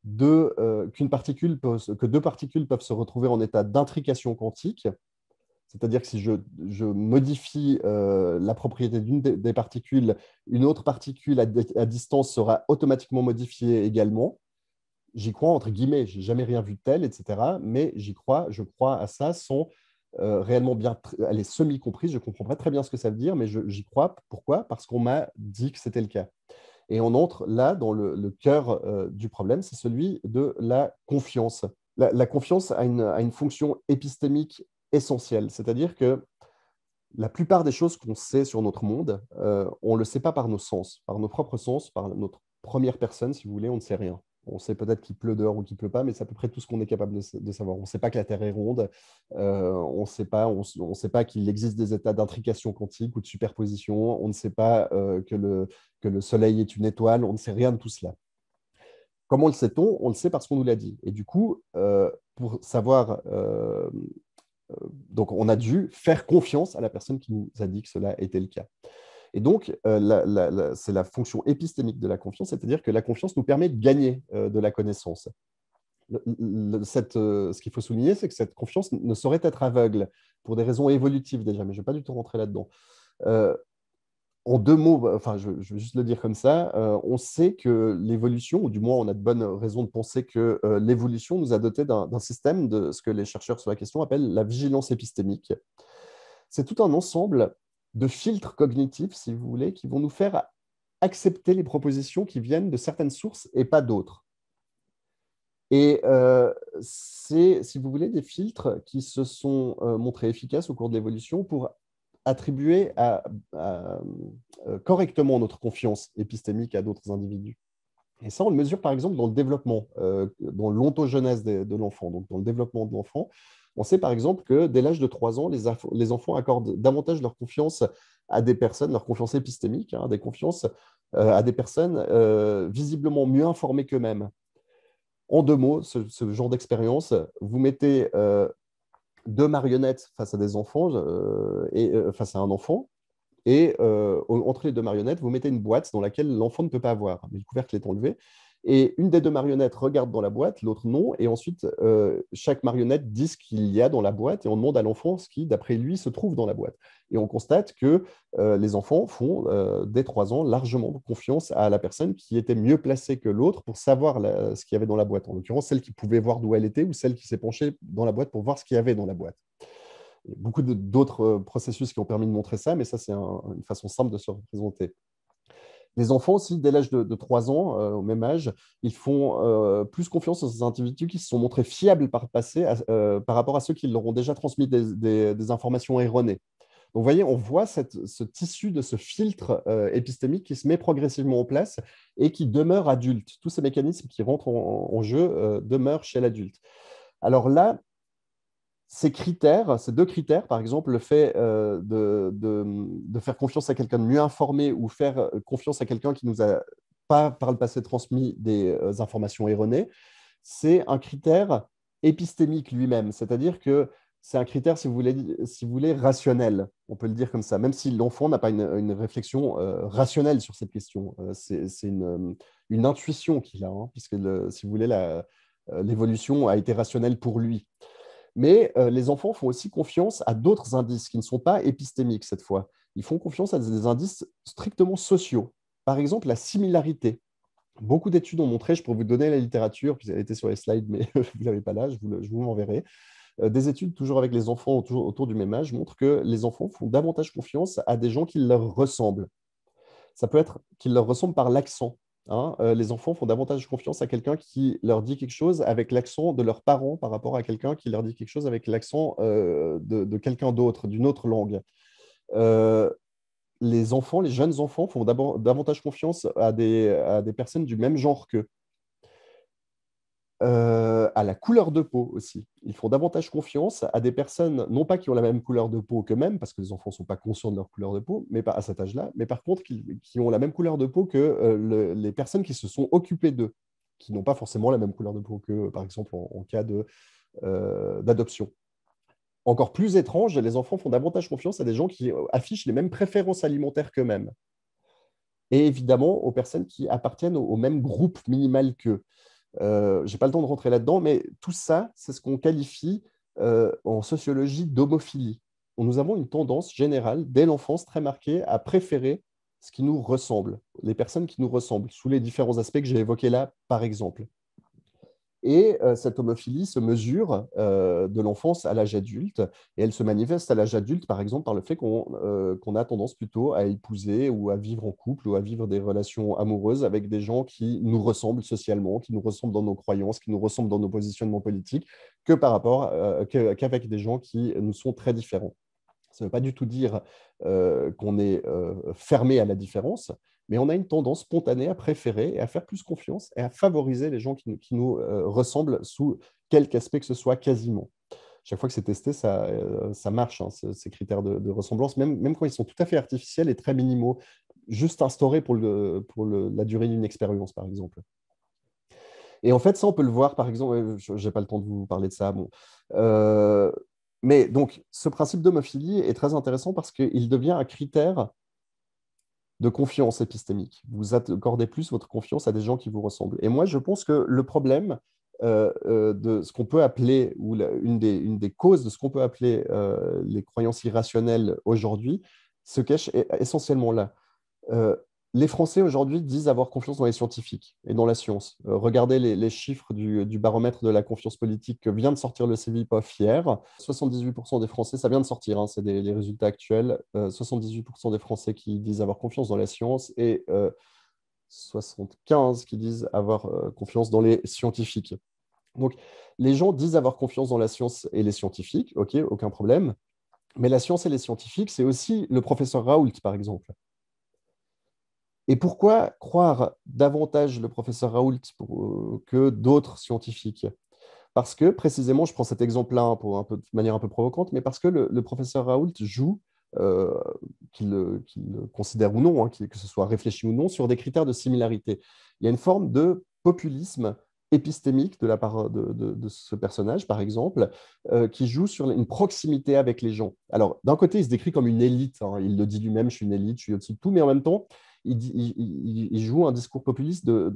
deux, euh, particule que deux particules peuvent se retrouver en état d'intrication quantique, c'est-à-dire que si je, modifie la propriété d'une des, particules, une autre particule à, distance sera automatiquement modifiée également j'y crois entre guillemets, j'ai jamais rien vu de tel, etc. Mais j'y crois, je crois à ça sans euh, réellement bien, elle est semi-comprise, je comprends pas très bien ce que ça veut dire, mais j'y crois. Pourquoi Parce qu'on m'a dit que c'était le cas. Et on entre là dans le, cœur euh, du problème, c'est celui de la confiance. La, confiance a une, a une, fonction épistémique essentielle, c'est-à-dire que la plupart des choses qu'on sait sur notre monde, euh, on ne le sait pas par nos sens, par nos propres sens, par notre première personne, si vous voulez, on ne sait rien. On sait peut-être qu'il pleut dehors ou qu'il pleut pas, mais c'est à peu près tout ce qu'on est capable de, savoir. On ne sait pas que la Terre est ronde, euh, on ne sait pas, qu'il existe des états d'intrication quantique ou de superposition, on ne sait pas euh, que, le, Soleil est une étoile, on ne sait rien de tout cela. Comment le sait-on On le sait parce qu'on nous l'a dit. Et du coup, euh, pour savoir, donc on a dû faire confiance à la personne qui nous a dit que cela était le cas. Et donc, euh, c'est la fonction épistémique de la confiance, c'est-à-dire que la confiance nous permet de gagner euh, de la connaissance. cette, euh, ce qu'il faut souligner, c'est que cette confiance ne saurait être aveugle pour des raisons évolutives déjà, mais je ne vais pas du tout rentrer là-dedans. en deux mots, bah, enfin, je, je, vais juste le dire comme ça, on sait que l'évolution, ou du moins on a de bonnes raisons de penser que l'évolution nous a doté d'un système de ce que les chercheurs sur la question appellent la vigilance épistémique. C'est tout un ensemble de filtres cognitifs, si vous voulez, qui vont nous faire accepter les propositions qui viennent de certaines sources et pas d'autres. Et euh, c'est, si vous voulez, des filtres qui se sont euh, montrés efficaces au cours de l'évolution pour attribuer euh, correctement notre confiance épistémique à d'autres individus. Et ça, on le mesure par exemple dans le développement, dans l'ontogenèse de l'enfant, donc dans le développement de l'enfant. On sait par exemple que dès l'âge de 3 ans, les, enfants accordent davantage leur confiance à des personnes, leur confiance épistémique, hein, des confiances euh, à des personnes euh, visiblement mieux informées qu'eux-mêmes. En deux mots, ce, genre d'expérience, vous mettez euh, deux marionnettes face à des enfants et face à un enfant, et entre les deux marionnettes, vous mettez une boîte dans laquelle l'enfant ne peut pas avoir, mais le couvercle est enlevé, et une des deux marionnettes regarde dans la boîte, l'autre non. Et ensuite, euh, chaque marionnette dit ce qu'il y a dans la boîte et on demande à l'enfant ce qui, d'après lui, se trouve dans la boîte. Et on constate que euh, les enfants font, euh, dès trois ans, largement confiance à la personne qui était mieux placée que l'autre pour savoir ce qu'il y avait dans la boîte. En l'occurrence, celle qui pouvait voir d'où elle était ou celle qui s'est penchée dans la boîte pour voir ce qu'il y avait dans la boîte. beaucoup d'autres processus qui ont permis de montrer ça, mais ça, c'est une façon simple de se représenter. Les enfants aussi, dès l'âge de, de, 3 ans, euh, au même âge, ils font euh, plus confiance ces individus qui se sont montrés fiables par le passé euh, par rapport à ceux qui leur ont déjà transmis des, informations erronées. Donc, vous voyez, on voit cette, ce tissu de ce filtre épistémique qui se met progressivement en place et qui demeure adulte. Tous ces mécanismes qui rentrent en jeu demeurent chez l'adulte. Alors là, ces critères, ces deux critères, par exemple, le fait euh, de, faire confiance à quelqu'un de mieux informé ou faire euh, confiance à quelqu'un qui nous a pas par le passé transmis des euh, informations erronées, c'est un critère épistémique lui-même, c'est-à-dire que c'est un critère, si vous, voulez, si vous voulez, rationnel, on peut le dire comme ça, même si l'enfant n'a pas une, réflexion rationnelle sur cette question. c'est une, intuition qu'il a, hein, puisque, si vous voulez, l'évolution a été rationnelle pour lui. Mais euh, les enfants font aussi confiance à d'autres indices qui ne sont pas épistémiques cette fois. Ils font confiance à des indices strictement sociaux. Par exemple, la similarité. Beaucoup d'études ont montré, je pourrais vous donner la littérature, puis elle était sur les slides, mais vous l'avez pas là, je vous, m'enverrai. Euh, des études, toujours avec les enfants autour, autour du même âge, montrent que les enfants font davantage confiance à des gens qui leur ressemblent. Ça peut être qu'ils leur ressemblent par l'accent, Hein, euh, les enfants font davantage confiance à quelqu'un qui leur dit quelque chose avec l'accent de leurs parents par rapport à quelqu'un qui leur dit quelque chose avec l'accent euh, de, quelqu'un d'autre, d'une autre langue. Euh, les enfants, les jeunes enfants font davantage confiance à des personnes du même genre qu'eux. Euh, à la couleur de peau aussi. Ils font davantage confiance à des personnes, non pas qui ont la même couleur de peau qu'eux-mêmes, parce que les enfants ne sont pas conscients de leur couleur de peau, mais pas à cet âge-là, mais par contre qui, ont la même couleur de peau que euh, les personnes qui se sont occupées d'eux, qui n'ont pas forcément la même couleur de peau que, euh, par exemple, en, cas d'adoption. Encore plus étrange, les enfants font davantage confiance à des gens qui affichent les mêmes préférences alimentaires qu'eux-mêmes. Et évidemment, aux personnes qui appartiennent au même groupe minimal qu'eux. Je euh, J'ai pas le temps de rentrer là-dedans, mais tout ça, c'est ce qu'on qualifie euh, en sociologie d'homophilie. Nous avons une tendance générale, dès l'enfance très marquée, à préférer ce qui nous ressemble, les personnes qui nous ressemblent, sous les différents aspects que j'ai évoqués là, par exemple. Et euh, cette homophilie se mesure euh, de l'enfance à l'âge adulte, et elle se manifeste à l'âge adulte, par exemple, par le fait euh, qu'on a tendance plutôt à épouser ou à vivre en couple ou à vivre des relations amoureuses avec des gens qui nous ressemblent socialement, qui nous ressemblent dans nos croyances, qui nous ressemblent dans nos positionnements politiques, que par rapport qu'avec des gens qui nous sont très différents. Ça ne veut pas du tout dire qu'on est fermé à la différence, mais on a une tendance spontanée à préférer et à faire plus confiance et à favoriser les gens qui nous, euh, ressemblent sous quelque aspect que ce soit quasiment. Chaque fois que c'est testé, ça, euh, ça marche, hein, ces critères de, ressemblance, même, même, quand ils sont tout à fait artificiels et très minimaux, juste instaurés pour, le, pour la durée d'une expérience, par exemple. Et en fait, ça, on peut le voir, par exemple, euh, je n'ai pas le temps de vous parler de ça, mais donc, ce principe d'homophilie est très intéressant parce qu'il devient un critère de confiance épistémique. Vous accordez plus votre confiance à des gens qui vous ressemblent. Et moi, je pense que le problème euh, euh, de ce qu'on peut appeler, ou une, des, une, des, causes de ce qu'on peut appeler euh, les croyances irrationnelles aujourd'hui, se cache e-, essentiellement là les Français aujourd'hui disent avoir confiance dans les scientifiques et dans la science. Euh, regardez les, chiffres du, baromètre de la confiance politique que vient de sortir le CVPOF hier. 78% des Français, ça vient de sortir, hein, c'est des, résultats actuels. 78% euh, des Français qui disent avoir confiance dans la science et 75% euh, qui disent avoir confiance dans les scientifiques. Donc, les gens disent avoir confiance dans la science et les scientifiques, ok, aucun problème. Mais la science et les scientifiques, c'est aussi le professeur Raoult, par exemple. Et pourquoi croire davantage le professeur Raoult euh, que d'autres scientifiques Parce que, précisément, je prends cet exemple-là hein, pour un de manière un peu provocante, mais parce que le, professeur Raoult joue, euh, qu'il le considère ou non, hein, que ce soit réfléchi ou non, sur des critères de similarité. Il y a une forme de populisme épistémique de la part de, ce personnage, par exemple, euh, qui joue sur une proximité avec les gens. Alors, d'un côté, il se décrit comme une élite, hein. il le dit lui-même, je suis une élite, je suis au-dessus de tout, mais en même temps, il, joue un discours populiste de,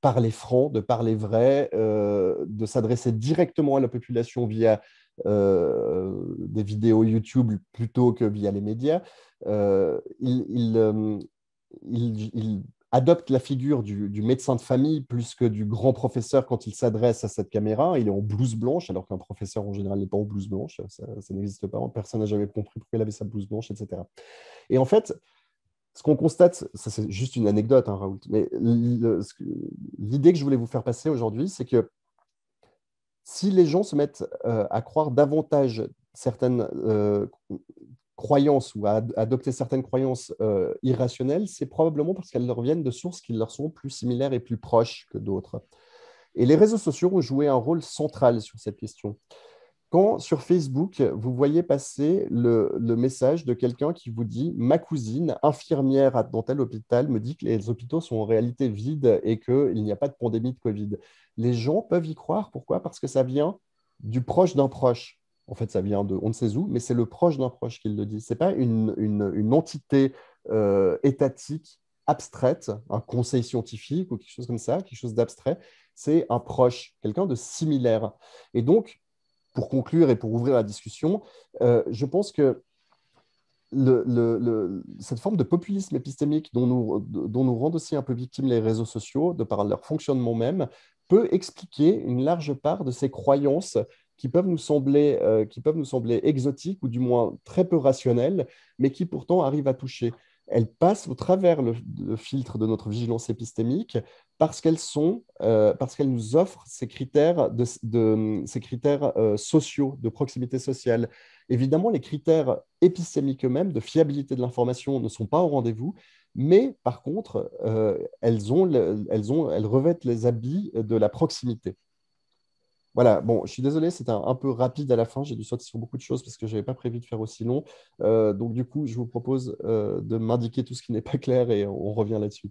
parler franc, de parler vrai, euh, de s'adresser directement à la population via euh, des vidéos YouTube plutôt que via les médias. Euh, il, il, adopte la figure du, médecin de famille plus que du grand professeur quand il s'adresse à cette caméra. Il est en blouse blanche, alors qu'un professeur en général n'est pas en blouse blanche. Ça, ça n'existe pas. Personne n'a jamais compris pourquoi il avait sa blouse blanche, etc. Et en fait, ce qu'on constate, ça c'est juste une anecdote, hein, Raoult, mais l'idée que je voulais vous faire passer aujourd'hui, c'est que si les gens se mettent euh, à croire davantage certaines euh, croyances ou à adopter certaines croyances euh, irrationnelles, c'est probablement parce qu'elles leur viennent de sources qui leur sont plus similaires et plus proches que d'autres. Et les réseaux sociaux ont joué un rôle central sur cette question. Quand sur Facebook, vous voyez passer le, message de quelqu'un qui vous dit Ma cousine, infirmière à, dans tel hôpital, me dit que les hôpitaux sont en réalité vides et qu'il n'y a pas de pandémie de Covid. Les gens peuvent y croire. Pourquoi Parce que ça vient du proche d'un proche. En fait, ça vient de on ne sait où, mais c'est le proche d'un proche qui le dit. Ce n'est pas une, une, entité euh, étatique abstraite, un conseil scientifique ou quelque chose comme ça, quelque chose d'abstrait. C'est un proche, quelqu'un de similaire. Et donc, pour conclure et pour ouvrir la discussion, euh, je pense que cette forme de populisme épistémique dont nous, dont rendent aussi un peu victimes les réseaux sociaux, de par leur fonctionnement même, peut expliquer une large part de ces croyances qui peuvent nous sembler, euh, qui peuvent nous sembler exotiques ou du moins très peu rationnelles, mais qui pourtant arrivent à toucher elles passent au travers le, filtre de notre vigilance épistémique parce qu'elles euh, parce qu'elles nous offrent ces critères, de, ces critères euh, sociaux, de proximité sociale. Évidemment, les critères épistémiques eux-mêmes, de fiabilité de l'information, ne sont pas au rendez-vous, mais par contre, euh, elles revêtent les habits de la proximité. Voilà, bon, je suis désolé, c'était un, peu rapide à la fin. J'ai dû sortir sur beaucoup de choses parce que je n'avais pas prévu de faire aussi long. Euh, donc, du coup, je vous propose euh, de m'indiquer tout ce qui n'est pas clair et on revient là-dessus.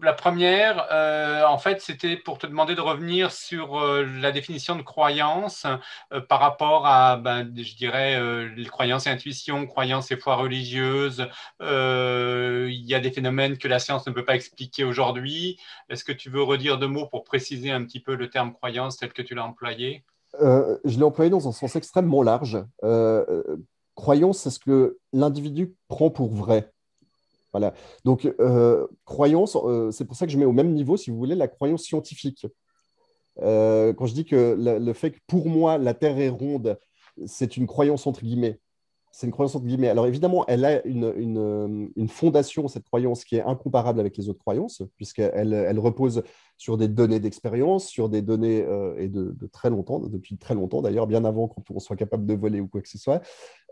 La première, euh, en fait, c'était pour te demander de revenir sur euh, la définition de croyance euh, par rapport à, ben, je dirais, les croyances et intuitions, croyances et foi religieuse. Il y a des phénomènes que la science ne peut pas expliquer aujourd'hui. Est-ce que tu veux redire deux mots pour préciser un petit peu le terme croyance tel que tu l'as employé Je l'ai employé dans un sens extrêmement large. croyance, c'est ce que l'individu prend pour vrai. Voilà. Donc, euh, croyance, euh, c'est pour ça que je mets au même niveau, si vous voulez, la croyance scientifique. Euh, quand je dis que le, fait que pour moi, la Terre est ronde, c'est une croyance entre guillemets c'est une croyance entre guillemets. Alors évidemment, elle a euh, une, fondation, cette croyance, qui est incomparable avec les autres croyances, puisqu'elle elle repose sur des données d'expérience, sur des données, euh, et de, très longtemps, depuis très longtemps d'ailleurs, bien avant qu'on soit capable de voler ou quoi que ce soit.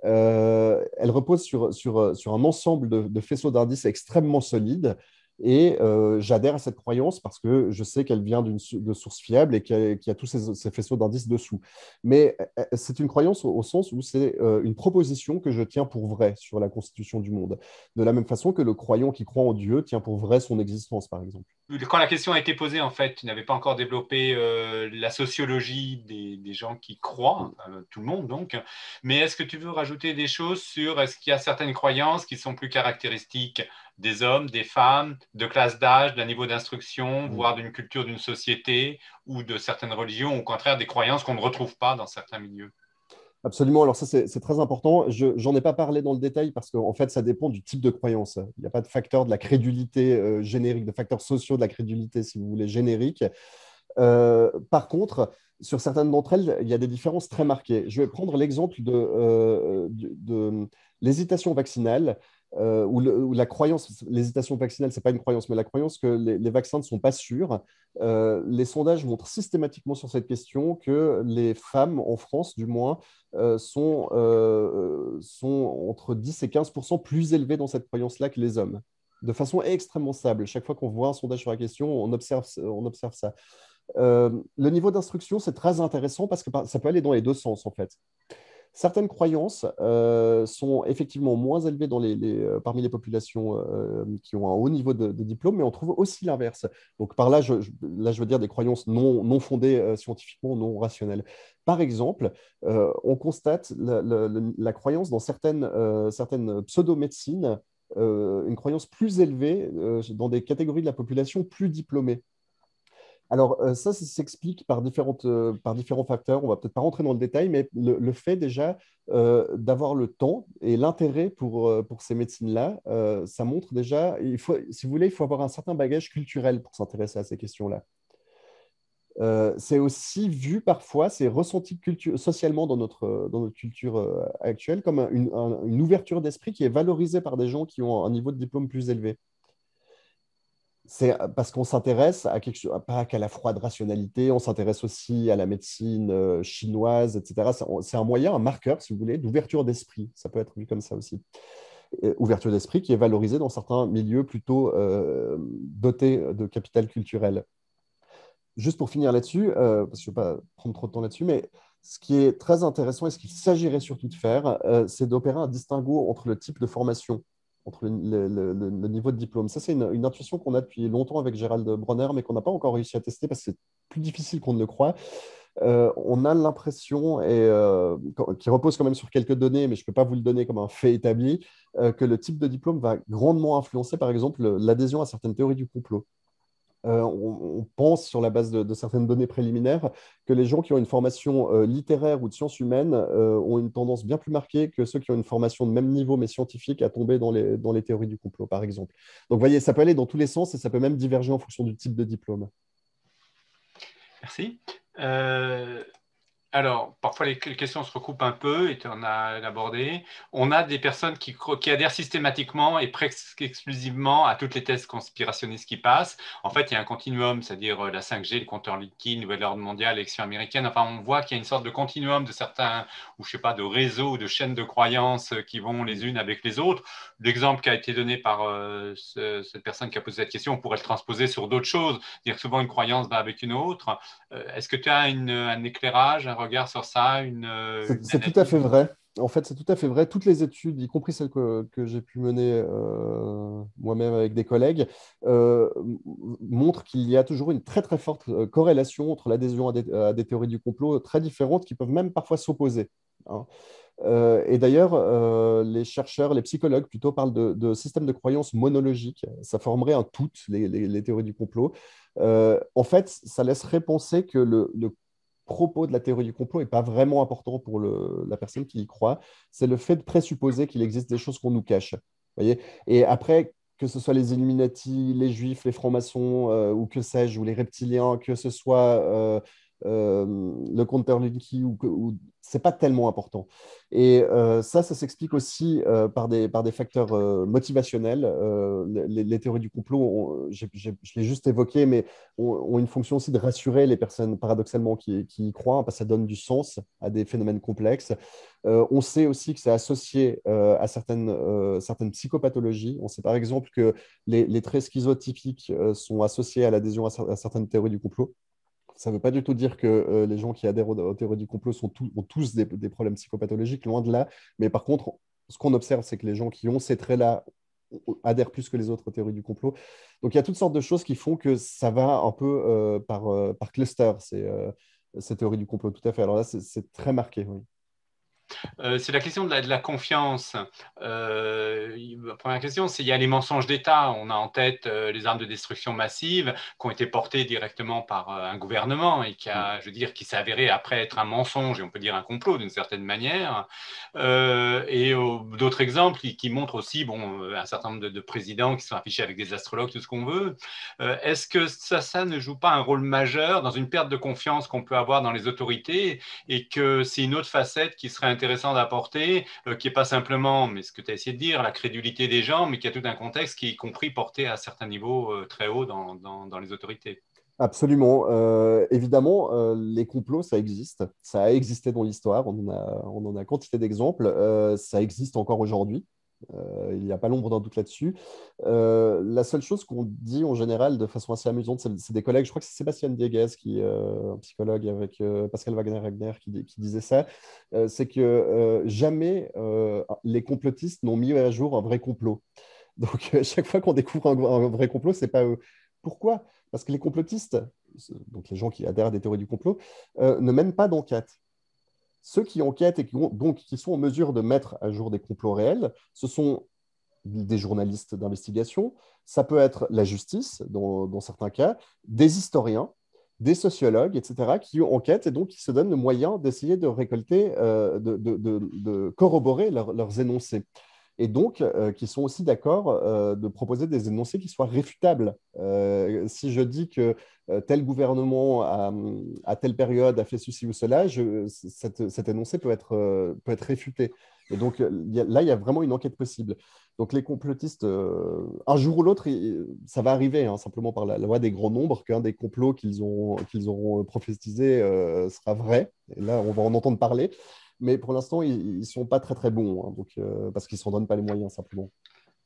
Euh, elle repose sur, sur, sur un ensemble de faisceaux d'indices extrêmement solides et euh, j'adhère à cette croyance parce que je sais qu'elle vient d'une de source fiable et qu'il y, a tous ces, faisceaux d'indices dessous. Mais euh, euh, c'est une croyance au, sens où c'est une proposition que je tiens pour vraie sur la constitution du monde. De la même façon que le croyant qui croit en Dieu tient pour vraie son existence, par exemple. Quand la question a été posée, en fait, tu n'avais pas encore développé la sociologie des, des, gens qui croient, mm. tout le monde donc. Mais est-ce que tu veux rajouter des choses sur est-ce qu'il y a certaines croyances qui sont plus caractéristiques des hommes, des femmes, de classe d'âge, d'un niveau d'instruction, mm. voire d'une culture d'une société ou de certaines religions, ou au contraire des croyances qu'on ne retrouve pas dans certains milieux. Absolument, alors ça c'est très important. Je n'en ai pas parlé dans le détail parce qu'en fait ça dépend du type de croyance. Il n'y a pas de facteur de la crédulité euh, générique, de facteurs sociaux de la crédulité si vous voulez générique. Euh, par contre, sur certaines d'entre elles, il y a des différences très marquées. Je vais prendre l'exemple de, euh, de l'hésitation vaccinale. Euh, ou la croyance, l'hésitation vaccinale, ce n'est pas une croyance, mais la croyance que les, vaccins ne sont pas sûrs. Euh, les sondages montrent systématiquement sur cette question que les femmes, en France du moins, euh, sont, entre 10 et 15 plus élevées dans cette croyance-là que les hommes, de façon extrêmement stable. Chaque fois qu'on voit un sondage sur la question, on observe, on observe ça. le niveau d'instruction, c'est très intéressant parce que ça peut aller dans les deux sens, en fait. Certaines croyances euh, sont effectivement moins élevées euh, parmi les populations euh, qui ont un haut niveau de, diplôme, mais on trouve aussi l'inverse. Donc par là je, là, je veux dire des croyances non, non fondées scientifiquement, non rationnelles. Par exemple, on constate la, croyance dans certaines, certaines pseudo-médecines, une croyance plus élevée dans des catégories de la population plus diplômées. Alors, euh, ça, s'explique par, euh, par différents facteurs. On va peut-être pas rentrer dans le détail, mais le, fait déjà euh, d'avoir le temps et l'intérêt pour, ces médecines-là, ça montre déjà, il faut, si vous voulez, il faut avoir un certain bagage culturel pour s'intéresser à ces questions-là. c'est aussi vu parfois, c'est ressenti socialement dans notre, dans notre culture actuelle comme une, ouverture d'esprit qui est valorisée par des gens qui ont un niveau de diplôme plus élevé c'est euh, parce qu'on s'intéresse à quelque chose, pas qu'à la froide rationalité, on s'intéresse aussi à la médecine euh, chinoise, etc. C'est un moyen, un marqueur, si vous voulez, d'ouverture d'esprit. Ça peut être vu comme ça aussi. Euh, ouverture d'esprit qui est valorisée dans certains milieux plutôt dotés de capital culturel. Juste pour finir là-dessus, parce que je ne veux pas prendre trop de temps là-dessus, mais ce qui est très intéressant et ce qu'il s'agirait surtout de faire, c'est d'opérer un distinguo entre le type de formation entre le, niveau de diplôme. Ça, c'est une, intuition qu'on a depuis longtemps avec Gérald Bronner, mais qu'on n'a pas encore réussi à tester parce que c'est plus difficile qu'on ne le croit. Euh, on a l'impression, et euh, qui repose quand même sur quelques données, mais je ne peux pas vous le donner comme un fait établi, euh, que le type de diplôme va grandement influencer, par exemple, l'adhésion à certaines théories du complot. Euh, on, pense, sur la base de, certaines données préliminaires, que les gens qui ont une formation euh, littéraire ou de sciences humaines euh, ont une tendance bien plus marquée que ceux qui ont une formation de même niveau mais scientifique à tomber dans les, dans les théories du complot, par exemple. Donc, voyez, ça peut aller dans tous les sens et ça peut même diverger en fonction du type de diplôme. Merci alors, parfois les questions se recoupent un peu et tu en abordé. On a des personnes qui, adhèrent systématiquement et presque exclusivement à toutes les thèses conspirationnistes qui passent. En fait, il y a un continuum, c'est-à-dire euh, la 5G, le compteur liquide, nouvelle ordre mondiale, l'élection américaine. Enfin, on voit qu'il y a une sorte de continuum de certains, ou je sais pas, de réseaux, de chaînes de croyances euh, qui vont les unes avec les autres. L'exemple qui a été donné par euh, cette personne qui a posé cette question, on pourrait le transposer sur d'autres choses. Dire souvent une croyance va avec une autre. Est-ce que tu as un éclairage, regard sur ça, une. Euh, c'est tout à fait vrai. En fait, c'est tout à fait vrai. Toutes les études, y compris celles que, j'ai pu mener euh, moi-même avec des collègues, euh, montrent qu'il y a toujours une très très forte corrélation entre l'adhésion à, des théories du complot très différentes qui peuvent même parfois s'opposer. Hein. et d'ailleurs, les chercheurs, les psychologues plutôt parlent de, systèmes de croyances monologiques. Ça formerait un tout, les, théories du complot. en fait, ça laisserait penser que le, le propos de la théorie du complot n'est pas vraiment important pour la personne qui y croit. C'est le fait de présupposer qu'il existe des choses qu'on nous cache. Voyez et après, que ce soit les Illuminati, les Juifs, les francs-maçons, euh, ou que sais-je, ou les reptiliens, que ce soit euh, euh, le compteur Linky ou, c'est pas tellement important. Et euh, ça, ça s'explique aussi euh, par, des, facteurs motivationnels. Les, théories du complot, je l'ai juste évoqué, mais ont, une fonction aussi de rassurer les personnes paradoxalement qui, y croient, parce que ça donne du sens à des phénomènes complexes. on sait aussi que c'est associé à certaines, psychopathologies. On sait par exemple que les, traits schizotypiques sont associés à l'adhésion à certaines théories du complot. Ça ne veut pas du tout dire que euh, les gens qui adhèrent aux, théories du complot sont ont tous des, problèmes psychopathologiques, loin de là. Mais par contre, ce qu'on observe, c'est que les gens qui ont ces traits-là adhèrent plus que les autres aux théories du complot. Donc il y a toutes sortes de choses qui font que ça va un peu euh, euh, par, cluster, C'est ces théories du complot, tout à fait. Alors là, c'est très marqué, oui. Euh, c'est la question de la, confiance. la euh, première question, c'est il y a les mensonges d'État. On a en tête euh, les armes de destruction massive qui ont été portées directement par un gouvernement et qui a, mm. je veux dire, qui s'est après être un mensonge et on peut dire un complot d'une certaine manière. et d'autres exemples qui, montrent aussi, bon, un certain nombre de, présidents qui sont affichés avec des astrologues, tout ce qu'on veut. Est-ce que ça, ça ne joue pas un rôle majeur dans une perte de confiance qu'on peut avoir dans les autorités et que c'est une autre facette qui serait intéressante intéressant d'apporter, euh, qui n'est pas simplement, mais ce que tu as essayé de dire, la crédulité des gens, mais qui a tout un contexte qui est y compris porté à certains niveaux euh, très hauts dans, dans, dans, les autorités. Absolument. Euh, évidemment, les complots, ça existe. Ça a existé dans l'histoire. On, a, on en a quantité d'exemples. ça existe encore aujourd'hui. Euh, il n'y a pas l'ombre d'un doute là-dessus. Euh, la seule chose qu'on dit en général de façon assez amusante, c'est des collègues, je crois que c'est Sébastien Dieguez, qui, euh, un psychologue avec Pascal Wagner-Wagner, qui, disait ça, c'est que jamais les complotistes n'ont mis à jour un vrai complot. Donc, chaque fois qu'on découvre un, vrai complot, c'est pas eux. Pourquoi Parce que les complotistes, donc les gens qui adhèrent à des théories du complot, ne mènent pas d'enquête. Ceux qui enquêtent et qui, sont en mesure de mettre à jour des complots réels, ce sont des journalistes d'investigation, ça peut être la justice dans, certains cas, des historiens, des sociologues, etc., qui enquêtent et donc qui se donnent le moyen d'essayer de récolter, euh, de, corroborer leurs énoncés et donc euh, qui sont aussi d'accord euh, de proposer des énoncés qui soient réfutables. Euh, si je dis que tel gouvernement à, telle période a fait ceci ou cela, cette, cet énoncé peut être, peut être réfuté. Et donc là, il y a vraiment une enquête possible. Donc les complotistes, un jour ou l'autre, ça va arriver, hein, simplement par la, loi des grands nombres, qu'un des complots qu'ils auront prophétisé sera vrai. Et là, on va en entendre parler mais pour l'instant, ils ne sont pas très très bons, hein, donc, euh, parce qu'ils ne s'en donnent pas les moyens simplement.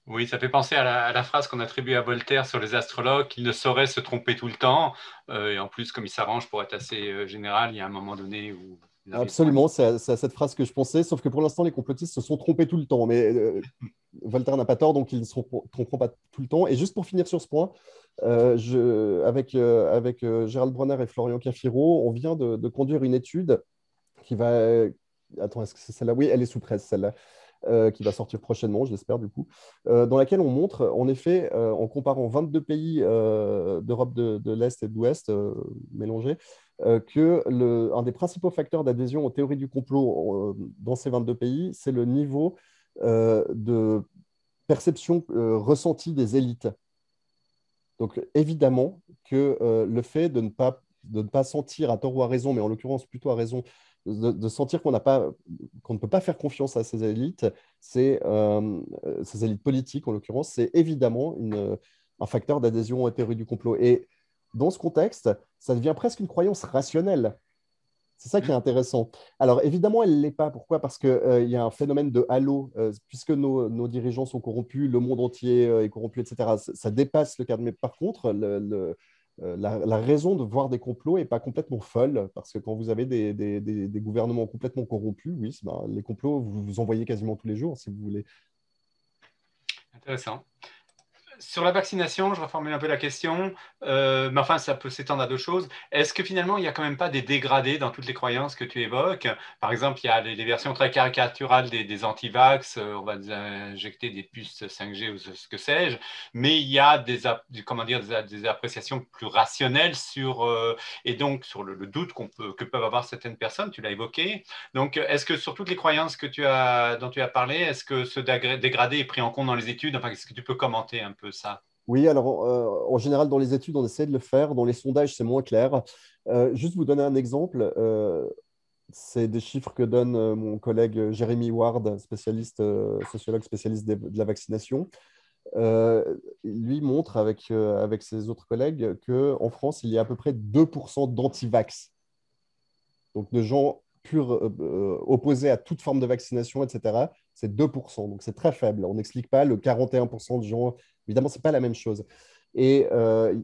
Oui, ça fait penser à la, phrase qu'on attribue à Voltaire sur les astrologues, qu'ils ne sauraient se tromper tout le temps. Euh, et en plus, comme ils s'arrange pour être assez euh, général, il y a un moment donné où Absolument, c'est à, cette phrase que je pensais, sauf que pour l'instant, les complotistes se sont trompés tout le temps, mais Voltaire n'a pas tort, donc ils ne se tromperont pas tout le temps. Et juste pour finir sur ce point, je, avec, avec Gérald Brunner et Florian Cafiro, on vient de, de, conduire une étude qui va Attends, est-ce que c'est celle-là Oui, elle est sous presse, celle-là. Euh, qui va sortir prochainement, j'espère, du coup, euh, dans laquelle on montre, en effet, euh, en comparant 22 pays d'Europe de, l'Est et de l'Ouest mélangés, que le, un des principaux facteurs d'adhésion aux théories du complot dans ces 22 pays, c'est le niveau de perception ressentie des élites. Donc évidemment que le fait de ne pas de ne pas sentir à tort ou à raison, mais en l'occurrence plutôt à raison, de, sentir qu'on pas, ne peut pas faire confiance à ces élites, euh, ces élites politiques en l'occurrence, c'est évidemment un facteur d'adhésion à la théorie du complot. Et dans ce contexte, ça devient presque une croyance rationnelle. C'est ça qui est intéressant. Alors évidemment, elle ne l'est pas. Pourquoi Parce qu'il euh, y a un phénomène de halo. Euh, puisque nos, dirigeants sont corrompus, le monde entier est corrompu, etc. Ça, dépasse le cadre. Mais par contre, le, euh, la, raison de voir des complots n'est pas complètement folle, parce que quand vous avez des, gouvernements complètement corrompus, oui, ben, les complots, vous, vous en voyez quasiment tous les jours, si vous voulez. Intéressant sur la vaccination, je reformule un peu la question, euh, mais enfin, ça peut s'étendre à deux choses. Est-ce que finalement, il n'y a quand même pas des dégradés dans toutes les croyances que tu évoques Par exemple, il y a les, versions très caricaturales des, des anti-vax, euh, on va injecter des puces 5G ou ce, que sais-je, mais il y a des, comment dire, des, appréciations plus rationnelles sur, euh, et donc sur le, doute qu'on peut, que peuvent avoir certaines personnes, tu l'as évoqué. Donc, est-ce que sur toutes les croyances que tu as, dont tu as parlé, est-ce que ce dégradé est pris en compte dans les études Enfin, est-ce que tu peux commenter un peu ça oui, alors euh, en général, dans les études, on essaie de le faire. Dans les sondages, c'est moins clair. Euh, juste vous donner un exemple. Euh, c'est des chiffres que donne mon collègue Jérémy Ward, spécialiste, sociologue spécialiste de, la vaccination. lui montre avec, avec ses autres collègues qu'en France, il y a à peu près 2% d'antivax. Donc de gens purs opposés à toute forme de vaccination, etc. C'est 2%. Donc c'est très faible. On n'explique pas le 41% de gens Évidemment, ce n'est pas la même chose. Et euh,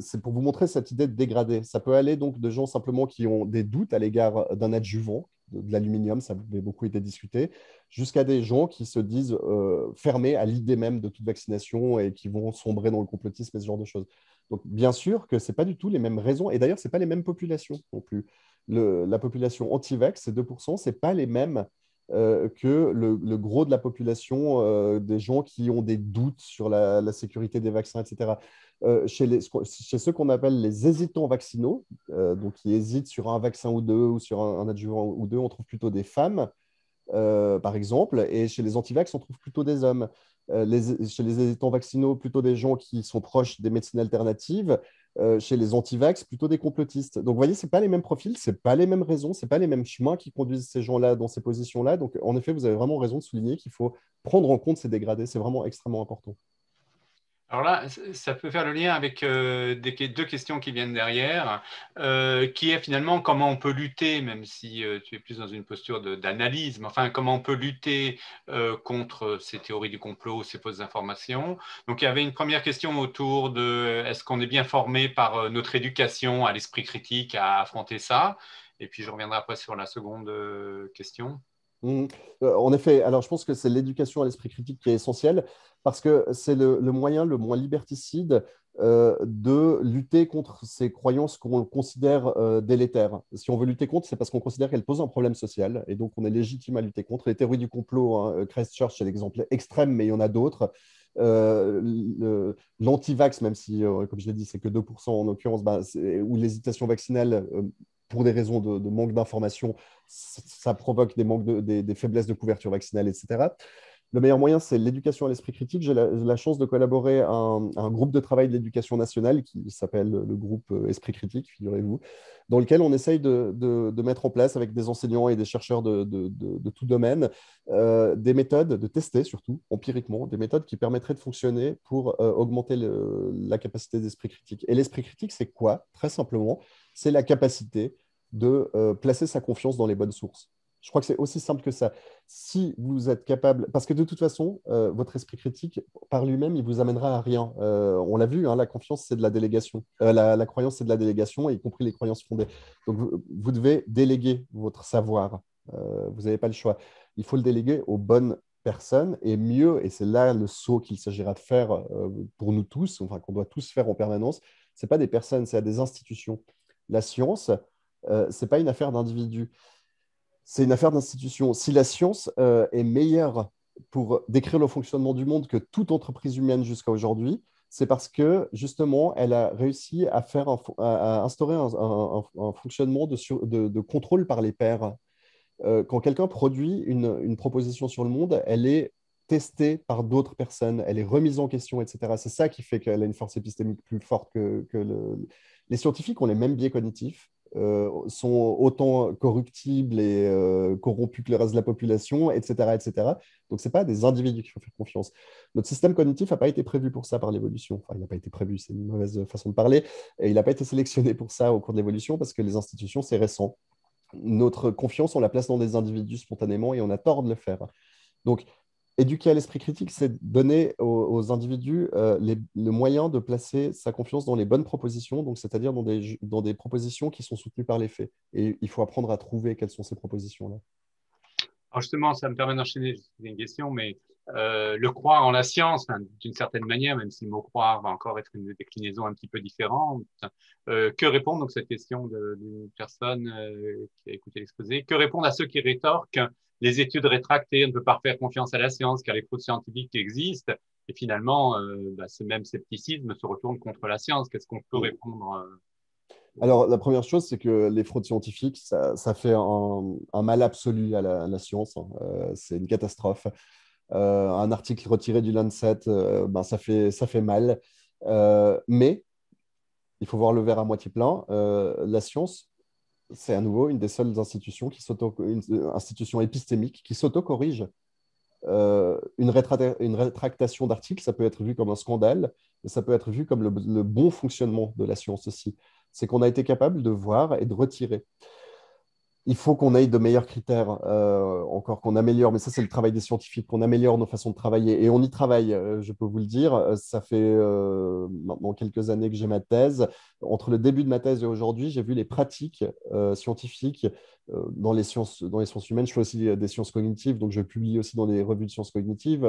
c'est pour vous montrer cette idée de dégrader. Ça peut aller donc de gens simplement qui ont des doutes à l'égard d'un adjuvant, de, l'aluminium, ça avait beaucoup été discuté, jusqu'à des gens qui se disent euh, fermés à l'idée même de toute vaccination et qui vont sombrer dans le complotisme et ce genre de choses. Donc bien sûr que ce n'est pas du tout les mêmes raisons, et d'ailleurs, ce n'est pas les mêmes populations non plus. la population anti-vax, c'est 2%, ce n'est pas les mêmes euh, que le, gros de la population, euh, des gens qui ont des doutes sur la, sécurité des vaccins, etc. Euh, chez, ceux qu'on appelle les hésitants vaccinaux, donc qui hésitent sur un vaccin ou deux ou sur un, adjuvant ou deux, on trouve plutôt des femmes, par exemple, et chez les antivax, on trouve plutôt des hommes. chez les hésitants vaccinaux, plutôt des gens qui sont proches des médecines alternatives, euh, chez les antivax, plutôt des complotistes. Donc, vous voyez, ce pas les mêmes profils, ce pas les mêmes raisons, ce pas les mêmes chemins qui conduisent ces gens-là dans ces positions-là. Donc, en effet, vous avez vraiment raison de souligner qu'il faut prendre en compte ces dégradés. C'est vraiment extrêmement important. Alors là, ça peut faire le lien avec euh, deux questions qui viennent derrière, euh, qui est finalement comment on peut lutter, même si euh, tu es plus dans une posture d'analyse, mais enfin comment on peut lutter contre ces théories du complot, ces fausses informations. Donc il y avait une première question autour de est-ce qu'on est bien formé par notre éducation à l'esprit critique à affronter ça Et puis je reviendrai après sur la seconde question. Hum, euh, en effet, alors je pense que c'est l'éducation à l'esprit critique qui est essentielle parce que c'est le, moyen le moins liberticide euh, de lutter contre ces croyances qu'on considère euh, délétères. Si on veut lutter contre, c'est parce qu'on considère qu'elles posent un problème social et donc on est légitime à lutter contre. Les théories du complot, hein, Christchurch est l'exemple extrême, mais il y en a d'autres. lanti l'antivax, même si, comme je l'ai dit, c'est que 2% en l'occurrence, bah, ou l'hésitation vaccinale pour des raisons de, manque d'information, ça, provoque des, manques des, faiblesses de couverture vaccinale, etc. Le meilleur moyen, c'est l'éducation à l'esprit critique. J'ai la, chance de collaborer à un, groupe de travail de l'éducation nationale qui s'appelle le groupe euh, Esprit critique, figurez-vous, dans lequel on essaye de, mettre en place avec des enseignants et des chercheurs de, tout domaine euh, des méthodes, de tester surtout empiriquement, des méthodes qui permettraient de fonctionner pour euh, augmenter la capacité d'esprit critique. Et l'esprit critique, c'est quoi Très simplement, c'est la capacité de euh, placer sa confiance dans les bonnes sources. Je crois que c'est aussi simple que ça. Si vous êtes capable, parce que de toute façon, euh, votre esprit critique, par lui-même, il vous amènera à rien. Euh, on l'a vu, hein, la confiance, c'est de la délégation. la, croyance, c'est de la délégation, y compris les croyances fondées. Donc, vous, devez déléguer votre savoir. vous n'avez pas le choix. Il faut le déléguer aux bonnes personnes et mieux, et c'est là le saut qu'il s'agira de faire pour nous tous, enfin qu'on doit tous faire en permanence, ce n'est pas des personnes, c'est à des institutions la science, euh, c'est ce n'est pas une affaire d'individu, c'est une affaire d'institution. Si la science euh, est meilleure pour décrire le fonctionnement du monde que toute entreprise humaine jusqu'à aujourd'hui, c'est parce que justement, elle a réussi à, faire instaurer un, fonctionnement de, de, contrôle par les pairs. Euh, quand quelqu'un produit une, proposition sur le monde, elle est testée par d'autres personnes, elle est remise en question, etc. C'est ça qui fait qu'elle a une force épistémique plus forte que, que le, les scientifiques ont les mêmes biais cognitifs, euh, sont autant corruptibles et euh, corrompus que le reste de la population, etc. etc. Donc, ce n'est pas des individus qu'il faut faire confiance. Notre système cognitif n'a pas été prévu pour ça par l'évolution. Enfin, il n'a pas été prévu, c'est une mauvaise façon de parler. Et il n'a pas été sélectionné pour ça au cours de l'évolution parce que les institutions, c'est récent. Notre confiance, on la place dans des individus spontanément et on a tort de le faire. Donc, éduquer à l'esprit critique, c'est donner aux, individus euh, les, le moyen de placer sa confiance dans les bonnes propositions, donc c'est-à-dire dans des, dans des propositions qui sont soutenues par les faits. Et il faut apprendre à trouver quelles sont ces propositions-là. justement, ça me permet d'enchaîner une question, mais euh, le croire en la science, d'une certaine manière, même si le mot croire va encore être une déclinaison un petit peu différente. Euh, que répondre donc cette question d'une personne euh, qui a écouté l'exposé Que répondre à ceux qui rétorquent les études rétractées, on ne peut pas faire confiance à la science car les fraudes scientifiques existent et finalement, bah, ce même scepticisme se retourne contre la science. Qu'est-ce qu'on peut répondre Alors, la première chose, c'est que les fraudes scientifiques, ça, fait un, mal absolu à la, science. Hein. c'est une catastrophe. Euh, un article retiré du Lancet, euh, ben, ça, fait, mal. Euh, mais il faut voir le verre à moitié plein. la science, c'est à nouveau une des seules institutions, qui une institution épistémique qui sauto une, rétractation d'articles, ça peut être vu comme un scandale, ça peut être vu comme le bon fonctionnement de la science aussi. C'est qu'on a été capable de voir et de retirer il faut qu'on aille de meilleurs critères, euh, encore qu'on améliore, mais ça c'est le travail des scientifiques, qu'on améliore nos façons de travailler. Et on y travaille, euh, je peux vous le dire. Euh, ça fait maintenant quelques années que j'ai ma thèse. Entre le début de ma thèse et aujourd'hui, j'ai vu les pratiques scientifiques dans, les sciences, dans les sciences humaines. Je fais aussi des sciences cognitives, donc je publie aussi dans des revues de sciences cognitives.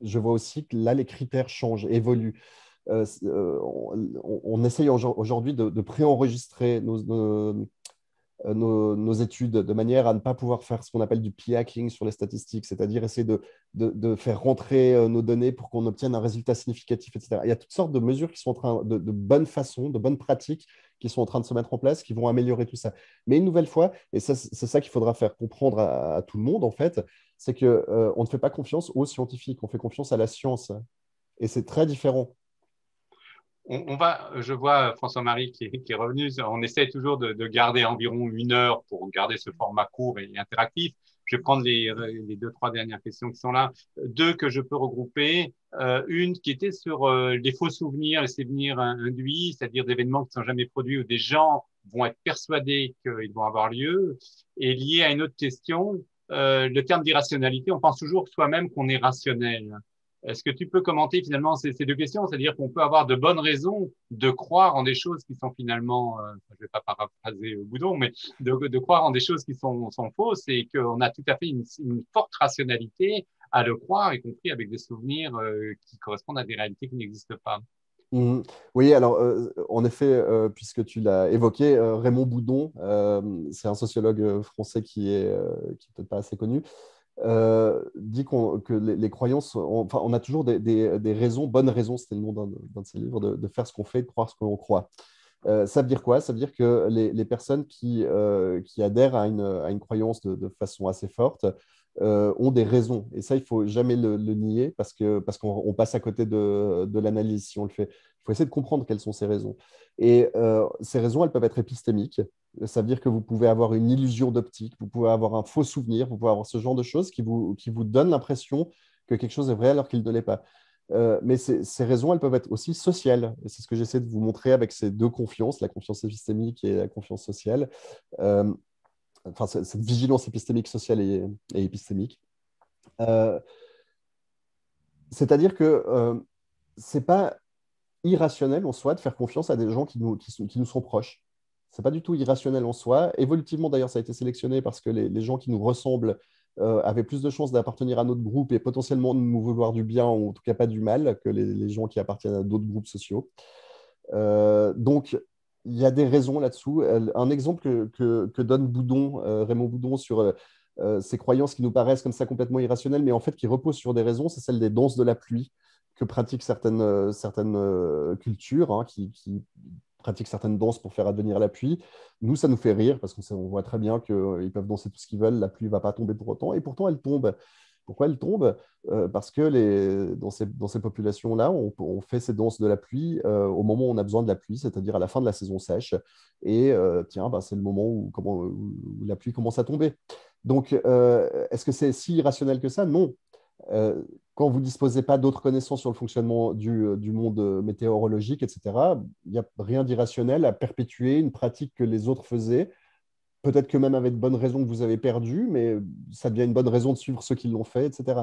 je vois aussi que là, les critères changent, évoluent. on, essaye aujourd'hui de, de préenregistrer nos, euh, nos, études de manière à ne pas pouvoir faire ce qu'on appelle du p-hacking sur les statistiques, c'est-à-dire essayer de, de, faire rentrer euh, nos données pour qu'on obtienne un résultat significatif, etc. Il y a toutes sortes de mesures qui sont en train, de, de bonnes façons, de bonnes pratiques qui sont en train de se mettre en place, qui vont améliorer tout ça. Mais une nouvelle fois, et c'est ça qu'il faudra faire comprendre à, tout le monde, en fait, c'est qu'on euh, on ne fait pas confiance aux scientifiques, on fait confiance à la science. Et c'est très différent on, va, euh, je vois euh, François-Marie qui, est revenu, on essaie toujours de, garder environ une heure pour garder ce format court et interactif. Je vais prendre les, euh, deux, trois dernières questions qui sont là. Deux que je peux regrouper. une qui était sur les faux souvenirs, les souvenirs induits, c'est-à-dire d'événements qui ne sont jamais produits ou des gens vont être persuadés qu'ils vont avoir lieu. Et lié à une autre question, le terme d'irrationalité, on pense toujours soi-même qu'on est rationnel. Est-ce que tu peux commenter finalement ces, deux questions C'est-à-dire qu'on peut avoir de bonnes raisons de croire en des choses qui sont finalement, euh, je ne vais pas paraphraser Boudon, mais de, croire en des choses qui sont, fausses et qu'on a tout à fait une, forte rationalité à le croire, y compris avec des souvenirs euh, qui correspondent à des réalités qui n'existent pas. Mmh. Oui, alors euh, en effet, puisque tu l'as évoqué, Raymond Boudon, c'est un sociologue français qui est, qui peut-être pas assez connu, euh, dit que les, croyances, on, on a toujours des, raisons, bonnes raisons, c'était le nom d'un de ses livres, de, faire ce qu'on fait, de croire ce que l'on croit. Euh, ça veut dire quoi Ça veut dire que les, personnes euh, qui, adhèrent à une, croyance de, façon assez forte ont des raisons. Et ça, il faut jamais le, nier parce qu'on parce qu'on passe à côté de, de l'analyse si on le fait. Il faut essayer de comprendre quelles sont ces raisons. Et ces raisons, elles peuvent être épistémiques. Ça veut dire que vous pouvez avoir une illusion d'optique, vous pouvez avoir un faux souvenir, vous pouvez avoir ce genre de choses qui vous, qui vous donnent l'impression que quelque chose est vrai alors qu'il ne l'est pas. Euh, mais ces, raisons, elles peuvent être aussi sociales. Et c'est ce que j'essaie de vous montrer avec ces deux confiances, la confiance épistémique et la confiance sociale. Euh, enfin, cette vigilance épistémique, sociale et, épistémique. Euh, c'est-à-dire que c'est pas irrationnel en soi de faire confiance à des gens qui nous, qui nous sont proches. C'est pas du tout irrationnel en soi. Évolutivement, d'ailleurs, ça a été sélectionné parce que les, gens qui nous ressemblent euh, avaient plus de chances d'appartenir à notre groupe et potentiellement de nous vouloir du bien, ou en tout cas pas du mal, que les, gens qui appartiennent à d'autres groupes sociaux. Euh, donc, il y a des raisons là-dessous. Un exemple que, donne Boudon, euh, Raymond Boudon sur ces croyances qui nous paraissent comme ça complètement irrationnelles, mais en fait qui reposent sur des raisons, c'est celle des danses de la pluie que pratiquent certaines, certaines cultures, hein, qui, qui, pratiquent certaines danses pour faire advenir la pluie. Nous, ça nous fait rire parce qu'on voit très bien qu'ils euh, peuvent danser tout ce qu'ils veulent, la pluie ne va pas tomber pour autant, et pourtant elle tombe. Pourquoi elle tombe euh, Parce que les, dans ces, dans ces populations-là, on, fait ces danses de la pluie euh, au moment où on a besoin de la pluie, c'est-à-dire à la fin de la saison sèche. Et tiens, bah, c'est le moment où, comment, où, la pluie commence à tomber. Donc, est-ce que c'est si irrationnel que ça Non, euh, quand vous ne disposez pas d'autres connaissances sur le fonctionnement du, euh, monde euh, météorologique, etc., il n'y a rien d'irrationnel à perpétuer une pratique que les autres faisaient. Peut-être que même avec de bonnes raisons que vous avez perdu, mais ça devient une bonne raison de suivre ceux qui l'ont fait, etc.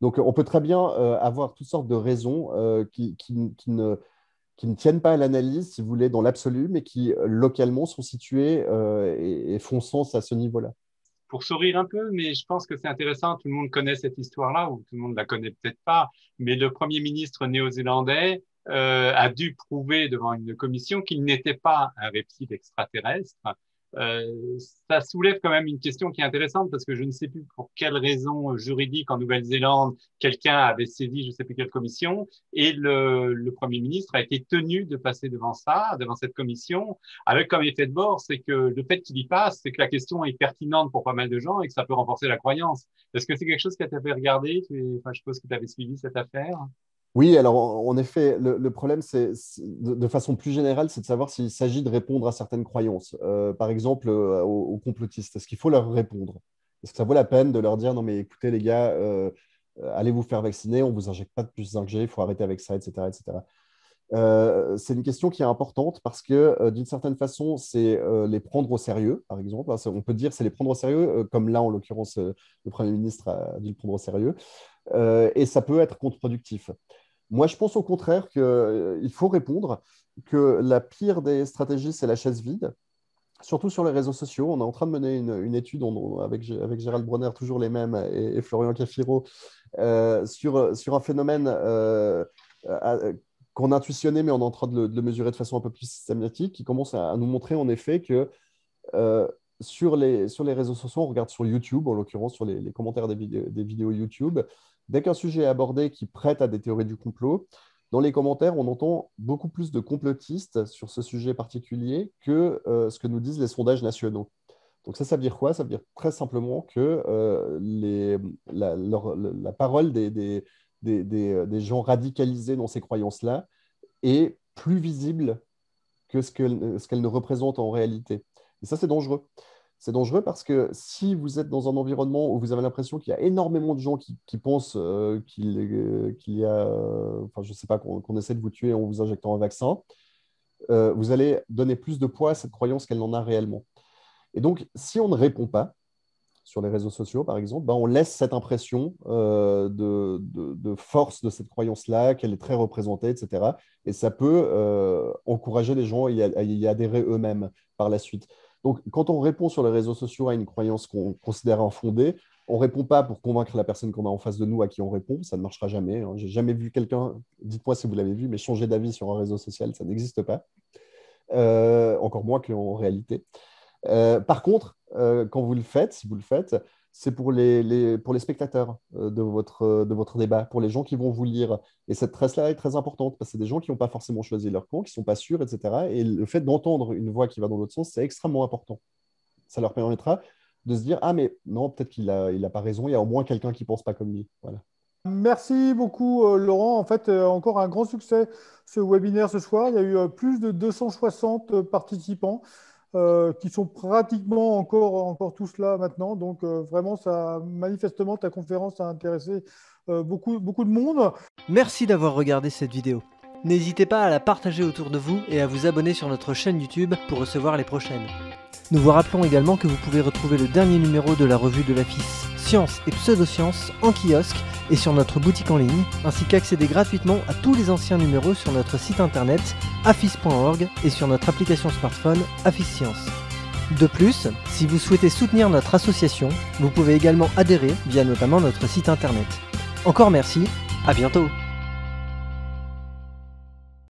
Donc on peut très bien avoir toutes sortes de raisons qui, ne, qui, ne, tiennent pas à l'analyse, si vous voulez, dans l'absolu, mais qui localement sont situées et font sens à ce niveau-là pour sourire un peu, mais je pense que c'est intéressant. Tout le monde connaît cette histoire-là, ou tout le monde la connaît peut-être pas. Mais le premier ministre néo-zélandais euh, a dû prouver devant une commission qu'il n'était pas un reptile extraterrestre euh, ça soulève quand même une question qui est intéressante parce que je ne sais plus pour quelle raison juridique en Nouvelle-Zélande quelqu'un avait saisi je ne sais plus quelle commission et le, le, Premier ministre a été tenu de passer devant ça, devant cette commission, avec comme effet de bord, c'est que le fait qu'il y passe, c'est que la question est pertinente pour pas mal de gens et que ça peut renforcer la croyance. Est-ce que c'est quelque chose que tu avais regardé enfin, Je suppose que tu avais suivi cette affaire. Oui, alors en effet, le, problème, c'est de, façon plus générale, c'est de savoir s'il s'agit de répondre à certaines croyances. Euh, par exemple, euh, aux, complotistes, est-ce qu'il faut leur répondre Est-ce que ça vaut la peine de leur dire non mais écoutez les gars, euh, allez vous faire vacciner, on vous injecte pas de plus 5 il faut arrêter avec ça, etc., etc. c'est une question qui est importante parce que d'une certaine façon, c'est les prendre au sérieux, par exemple. Hein, on peut dire c'est les prendre au sérieux, comme là en l'occurrence, le Premier ministre a dû le prendre au sérieux, et ça peut être contre-productif. Moi, je pense au contraire qu'il euh, faut répondre que la pire des stratégies, c'est la chaise vide surtout sur les réseaux sociaux. On est en train de mener une, étude avec, Gérald Bronner, toujours les mêmes, et, Florian Cafiro, euh, sur, un phénomène euh, qu'on intuitionné, mais on est en train de le, mesurer de façon un peu plus systématique, qui commence à, nous montrer en effet que euh, sur, les, réseaux sociaux, on regarde sur YouTube, en l'occurrence sur les, commentaires des vidéos YouTube, Dès qu'un sujet est abordé qui prête à des théories du complot, dans les commentaires, on entend beaucoup plus de complotistes sur ce sujet particulier que euh, ce que nous disent les sondages nationaux. Donc ça, ça veut dire quoi Ça veut dire très simplement que euh, la, parole euh, des, gens radicalisés dans ces croyances-là est plus visible que ce qu'elle ne représente en réalité. Et ça, c'est dangereux. C'est dangereux parce que si vous êtes dans un environnement où vous avez l'impression qu'il y a énormément de gens qui, pensent euh, euh, qu'il y a, euh, enfin, je sais pas, qu'on essaie de vous tuer en vous injectant un vaccin, vous allez donner plus de poids à cette croyance qu'elle n'en a réellement. Et donc, si on ne répond pas sur les réseaux sociaux, par exemple, ben on laisse cette impression de, force de cette croyance-là, qu'elle est très représentée, etc. Et ça peut encourager les gens à y adhérer eux-mêmes par la suite. Donc, quand on répond sur les réseaux sociaux à une croyance qu'on considère infondée, on ne répond pas pour convaincre la personne qu'on a en face de nous à qui on répond, ça ne marchera jamais. Je hein. J'ai jamais vu quelqu'un, dites-moi si vous l'avez vu, mais changer d'avis sur un réseau social, ça n'existe pas. Euh, encore moins qu'en réalité. Euh, par contre, euh, quand vous le faites, si vous le faites, c'est pour les, spectateurs euh, euh, de, votre, débat, pour les gens qui vont vous lire. Et cette trace-là est très importante parce que c'est des gens qui n'ont pas forcément choisi leur camp, qui ne sont pas sûrs, etc. Et le fait d'entendre une voix qui va dans l'autre sens, c'est extrêmement important. Ça leur permettra de se dire Ah, mais non, peut-être qu'il n'a pas raison, il y a au moins quelqu'un qui ne pense pas comme lui. Merci beaucoup euh, Laurent. En fait, encore un grand succès ce webinaire ce soir. Il y a eu plus de 260 participants. Euh, qui sont pratiquement encore, encore tous là maintenant. Donc euh, vraiment, ça, manifestement, ta conférence a intéressé euh, beaucoup, beaucoup de monde. Merci d'avoir regardé cette vidéo. N'hésitez pas à la partager autour de vous et à vous abonner sur notre chaîne YouTube pour recevoir les prochaines. Nous vous rappelons également que vous pouvez retrouver le dernier numéro de la revue de la Science et Pseudosciences en kiosque et sur notre boutique en ligne, ainsi qu'accéder gratuitement à tous les anciens numéros sur notre site internet afis.org et sur notre application smartphone Afis Science. De plus, si vous souhaitez soutenir notre association, vous pouvez également adhérer via notamment notre site internet. Encore merci, à bientôt